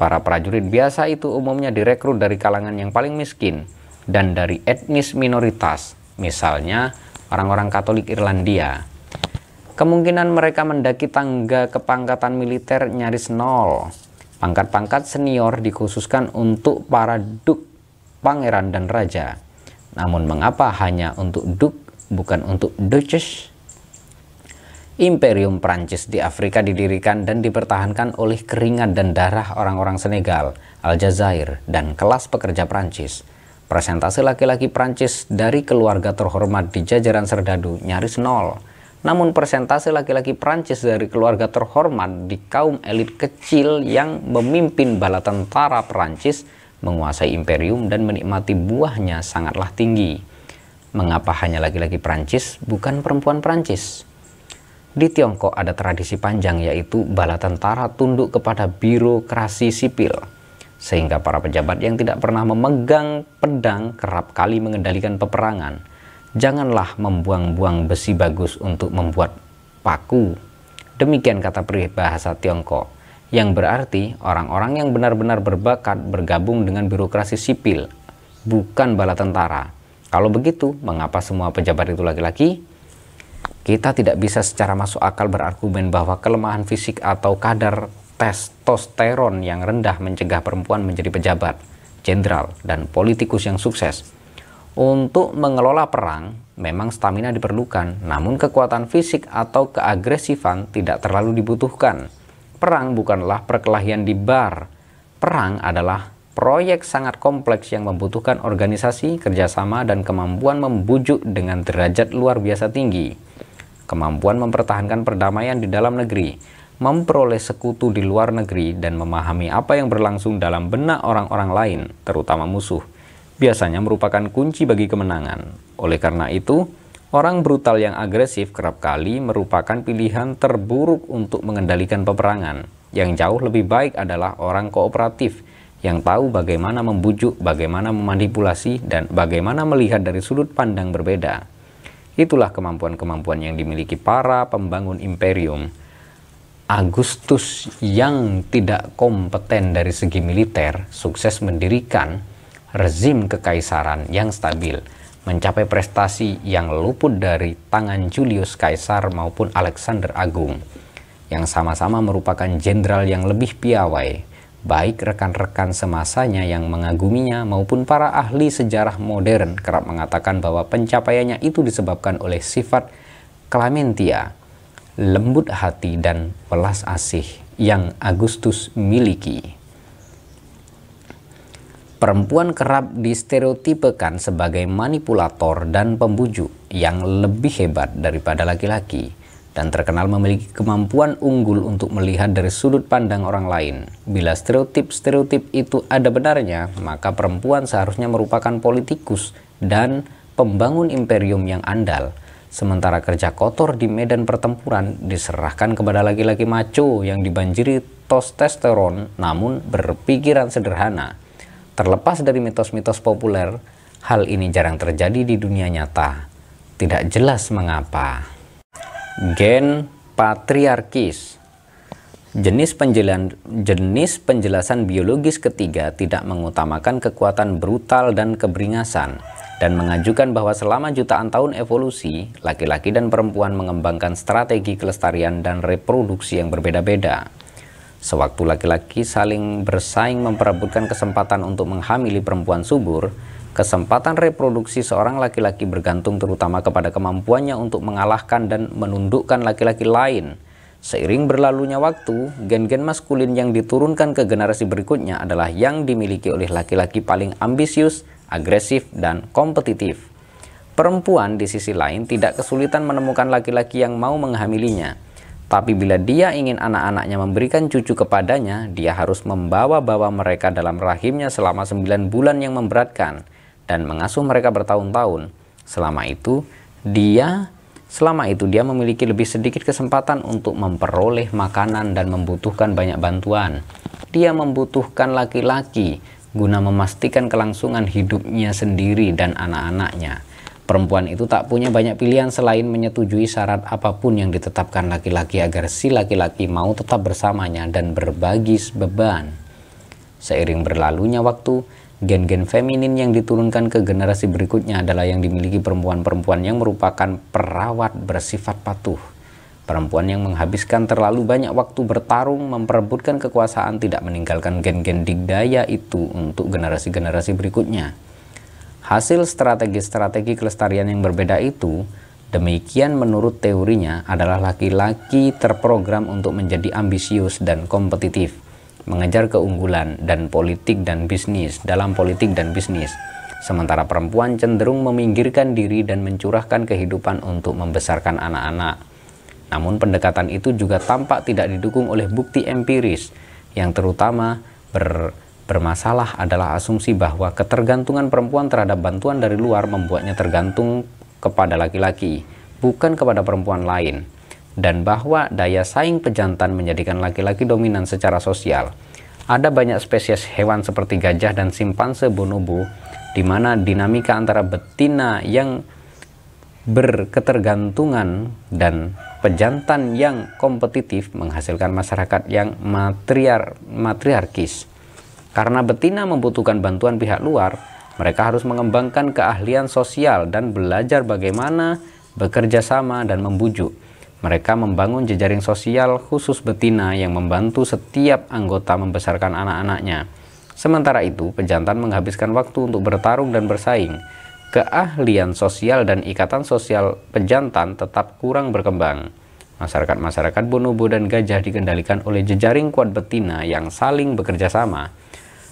Para prajurit biasa itu umumnya direkrut dari kalangan yang paling miskin dan dari etnis minoritas, misalnya orang-orang Katolik Irlandia. Kemungkinan mereka mendaki tangga kepangkatan militer nyaris nol. Pangkat-pangkat senior dikhususkan untuk para duk pangeran dan raja. Namun mengapa hanya untuk Duke bukan untuk Duchess? Imperium Prancis di Afrika didirikan dan dipertahankan oleh keringat dan darah orang-orang Senegal, Aljazair, dan kelas pekerja Prancis. Persentase laki-laki Prancis dari keluarga terhormat di jajaran serdadu nyaris nol. Namun persentase laki-laki Prancis dari keluarga terhormat di kaum elit kecil yang memimpin bala tentara Prancis menguasai imperium dan menikmati buahnya sangatlah tinggi. Mengapa hanya laki-laki Prancis, bukan perempuan Prancis? Di Tiongkok ada tradisi panjang yaitu bala tentara tunduk kepada birokrasi sipil. Sehingga para pejabat yang tidak pernah memegang pedang kerap kali mengendalikan peperangan. Janganlah membuang-buang besi bagus untuk membuat paku. Demikian kata peribahasa Tiongkok yang berarti orang-orang yang benar-benar berbakat bergabung dengan birokrasi sipil, bukan bala tentara. Kalau begitu, mengapa semua pejabat itu laki-laki? Kita tidak bisa secara masuk akal berargumen bahwa kelemahan fisik atau kadar testosteron yang rendah mencegah perempuan menjadi pejabat, jenderal, dan politikus yang sukses. Untuk mengelola perang, memang stamina diperlukan, namun kekuatan fisik atau keagresifan tidak terlalu dibutuhkan. Perang bukanlah perkelahian di bar. Perang adalah proyek sangat kompleks yang membutuhkan organisasi, kerjasama, dan kemampuan membujuk dengan derajat luar biasa tinggi. Kemampuan mempertahankan perdamaian di dalam negeri, memperoleh sekutu di luar negeri, dan memahami apa yang berlangsung dalam benak orang-orang lain, terutama musuh, biasanya merupakan kunci bagi kemenangan. Oleh karena itu, Orang brutal yang agresif kerap kali merupakan pilihan terburuk untuk mengendalikan peperangan. Yang jauh lebih baik adalah orang kooperatif yang tahu bagaimana membujuk, bagaimana memanipulasi, dan bagaimana melihat dari sudut pandang berbeda. Itulah kemampuan-kemampuan yang dimiliki para pembangun imperium. Agustus yang tidak kompeten dari segi militer sukses mendirikan rezim kekaisaran yang stabil mencapai prestasi yang luput dari tangan Julius Kaisar maupun Alexander Agung, yang sama-sama merupakan jenderal yang lebih piawai, baik rekan-rekan semasanya yang mengaguminya maupun para ahli sejarah modern kerap mengatakan bahwa pencapaiannya itu disebabkan oleh sifat Clementia, lembut hati dan welas asih yang Agustus miliki. Perempuan kerap distereotipekan sebagai manipulator dan pembujuk yang lebih hebat daripada laki-laki dan terkenal memiliki kemampuan unggul untuk melihat dari sudut pandang orang lain. Bila stereotip-stereotip itu ada benarnya, maka perempuan seharusnya merupakan politikus dan pembangun imperium yang andal. Sementara kerja kotor di medan pertempuran diserahkan kepada laki-laki maco yang dibanjiri testosteron namun berpikiran sederhana. Terlepas dari mitos-mitos populer, hal ini jarang terjadi di dunia nyata. Tidak jelas mengapa. Gen patriarkis Jenis, penjelan, jenis penjelasan biologis ketiga tidak mengutamakan kekuatan brutal dan keberingasan dan mengajukan bahwa selama jutaan tahun evolusi, laki-laki dan perempuan mengembangkan strategi kelestarian dan reproduksi yang berbeda-beda. Sewaktu laki-laki saling bersaing memperebutkan kesempatan untuk menghamili perempuan subur, kesempatan reproduksi seorang laki-laki bergantung terutama kepada kemampuannya untuk mengalahkan dan menundukkan laki-laki lain. Seiring berlalunya waktu, gen-gen maskulin yang diturunkan ke generasi berikutnya adalah yang dimiliki oleh laki-laki paling ambisius, agresif, dan kompetitif. Perempuan di sisi lain tidak kesulitan menemukan laki-laki yang mau menghamilinya tapi bila dia ingin anak-anaknya memberikan cucu kepadanya, dia harus membawa-bawa mereka dalam rahimnya selama sembilan bulan yang memberatkan dan mengasuh mereka bertahun-tahun. Selama itu, dia selama itu dia memiliki lebih sedikit kesempatan untuk memperoleh makanan dan membutuhkan banyak bantuan. Dia membutuhkan laki-laki guna memastikan kelangsungan hidupnya sendiri dan anak-anaknya. Perempuan itu tak punya banyak pilihan selain menyetujui syarat apapun yang ditetapkan laki-laki agar si laki-laki mau tetap bersamanya dan berbagi beban. Seiring berlalunya waktu, gen-gen feminin yang diturunkan ke generasi berikutnya adalah yang dimiliki perempuan-perempuan yang merupakan perawat bersifat patuh. Perempuan yang menghabiskan terlalu banyak waktu bertarung memperebutkan kekuasaan tidak meninggalkan gen-gen digdaya itu untuk generasi-generasi berikutnya. Hasil strategi-strategi kelestarian yang berbeda itu, demikian menurut teorinya, adalah laki-laki terprogram untuk menjadi ambisius dan kompetitif, mengejar keunggulan dan politik dan bisnis dalam politik dan bisnis. Sementara perempuan cenderung meminggirkan diri dan mencurahkan kehidupan untuk membesarkan anak-anak. Namun pendekatan itu juga tampak tidak didukung oleh bukti empiris yang terutama ber Bermasalah adalah asumsi bahwa ketergantungan perempuan terhadap bantuan dari luar membuatnya tergantung kepada laki-laki, bukan kepada perempuan lain, dan bahwa daya saing pejantan menjadikan laki-laki dominan secara sosial. Ada banyak spesies hewan seperti gajah dan simpanse bonobo, di mana dinamika antara betina yang berketergantungan dan pejantan yang kompetitif menghasilkan masyarakat yang matriar, matriarkis karena betina membutuhkan bantuan pihak luar, mereka harus mengembangkan keahlian sosial dan belajar bagaimana bekerja sama dan membujuk. Mereka membangun jejaring sosial khusus betina yang membantu setiap anggota membesarkan anak-anaknya. Sementara itu, pejantan menghabiskan waktu untuk bertarung dan bersaing. Keahlian sosial dan ikatan sosial pejantan tetap kurang berkembang. Masyarakat-masyarakat bonobo dan gajah dikendalikan oleh jejaring kuat betina yang saling bekerja sama.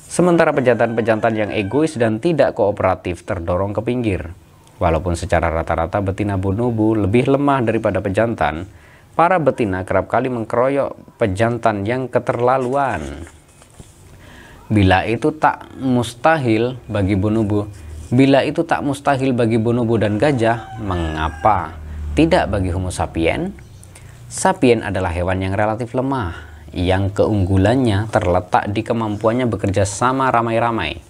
Sementara pejantan-pejantan yang egois dan tidak kooperatif terdorong ke pinggir. Walaupun secara rata-rata betina bonobo lebih lemah daripada pejantan, para betina kerap kali mengkeroyok pejantan yang keterlaluan. Bila itu tak mustahil bagi bonobo, bila itu tak mustahil bagi bonobo dan gajah, mengapa tidak bagi homo sapien? Sapien adalah hewan yang relatif lemah, yang keunggulannya terletak di kemampuannya bekerja sama ramai-ramai.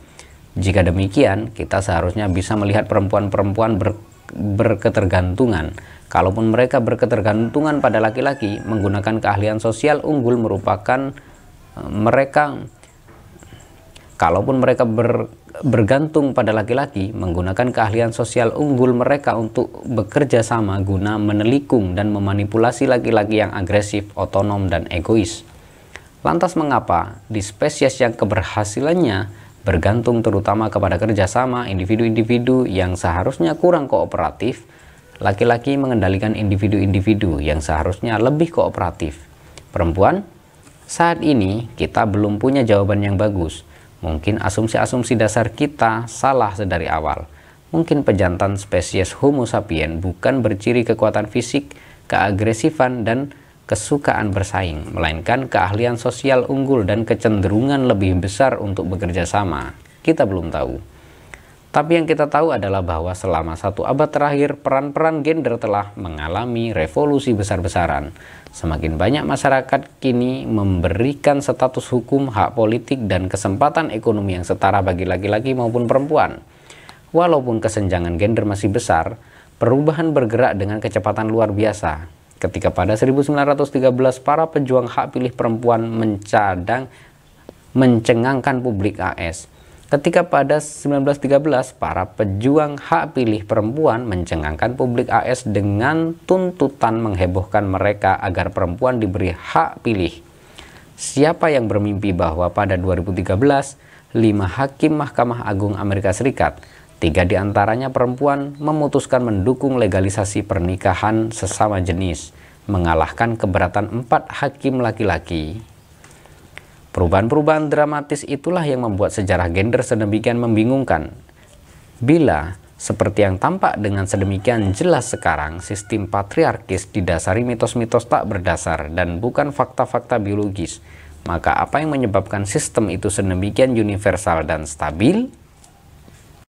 Jika demikian, kita seharusnya bisa melihat perempuan-perempuan ber, berketergantungan. Kalaupun mereka berketergantungan pada laki-laki, menggunakan keahlian sosial unggul merupakan eh, mereka kalaupun mereka ber, bergantung pada laki-laki menggunakan keahlian sosial unggul mereka untuk bekerja sama guna menelikung dan memanipulasi laki-laki yang agresif, otonom, dan egois. Lantas mengapa di spesies yang keberhasilannya bergantung terutama kepada kerjasama individu-individu yang seharusnya kurang kooperatif, laki-laki mengendalikan individu-individu yang seharusnya lebih kooperatif. Perempuan, saat ini kita belum punya jawaban yang bagus. Mungkin asumsi-asumsi dasar kita salah sedari awal. Mungkin pejantan spesies Homo sapiens bukan berciri kekuatan fisik, keagresifan, dan kesukaan bersaing, melainkan keahlian sosial unggul dan kecenderungan lebih besar untuk bekerja sama. Kita belum tahu. Tapi yang kita tahu adalah bahwa selama satu abad terakhir, peran-peran gender telah mengalami revolusi besar-besaran. Semakin banyak masyarakat kini memberikan status hukum, hak politik, dan kesempatan ekonomi yang setara bagi laki-laki maupun perempuan. Walaupun kesenjangan gender masih besar, perubahan bergerak dengan kecepatan luar biasa Ketika pada 1913 para pejuang hak pilih perempuan mencadang mencengangkan publik AS. Ketika pada 1913 para pejuang hak pilih perempuan mencengangkan publik AS dengan tuntutan menghebohkan mereka agar perempuan diberi hak pilih. Siapa yang bermimpi bahwa pada 2013 lima hakim Mahkamah Agung Amerika Serikat Tiga di antaranya perempuan memutuskan mendukung legalisasi pernikahan sesama jenis, mengalahkan keberatan empat hakim laki-laki. Perubahan-perubahan dramatis itulah yang membuat sejarah gender sedemikian membingungkan. Bila, seperti yang tampak dengan sedemikian jelas sekarang, sistem patriarkis didasari mitos-mitos tak berdasar dan bukan fakta-fakta biologis, maka apa yang menyebabkan sistem itu sedemikian universal dan stabil?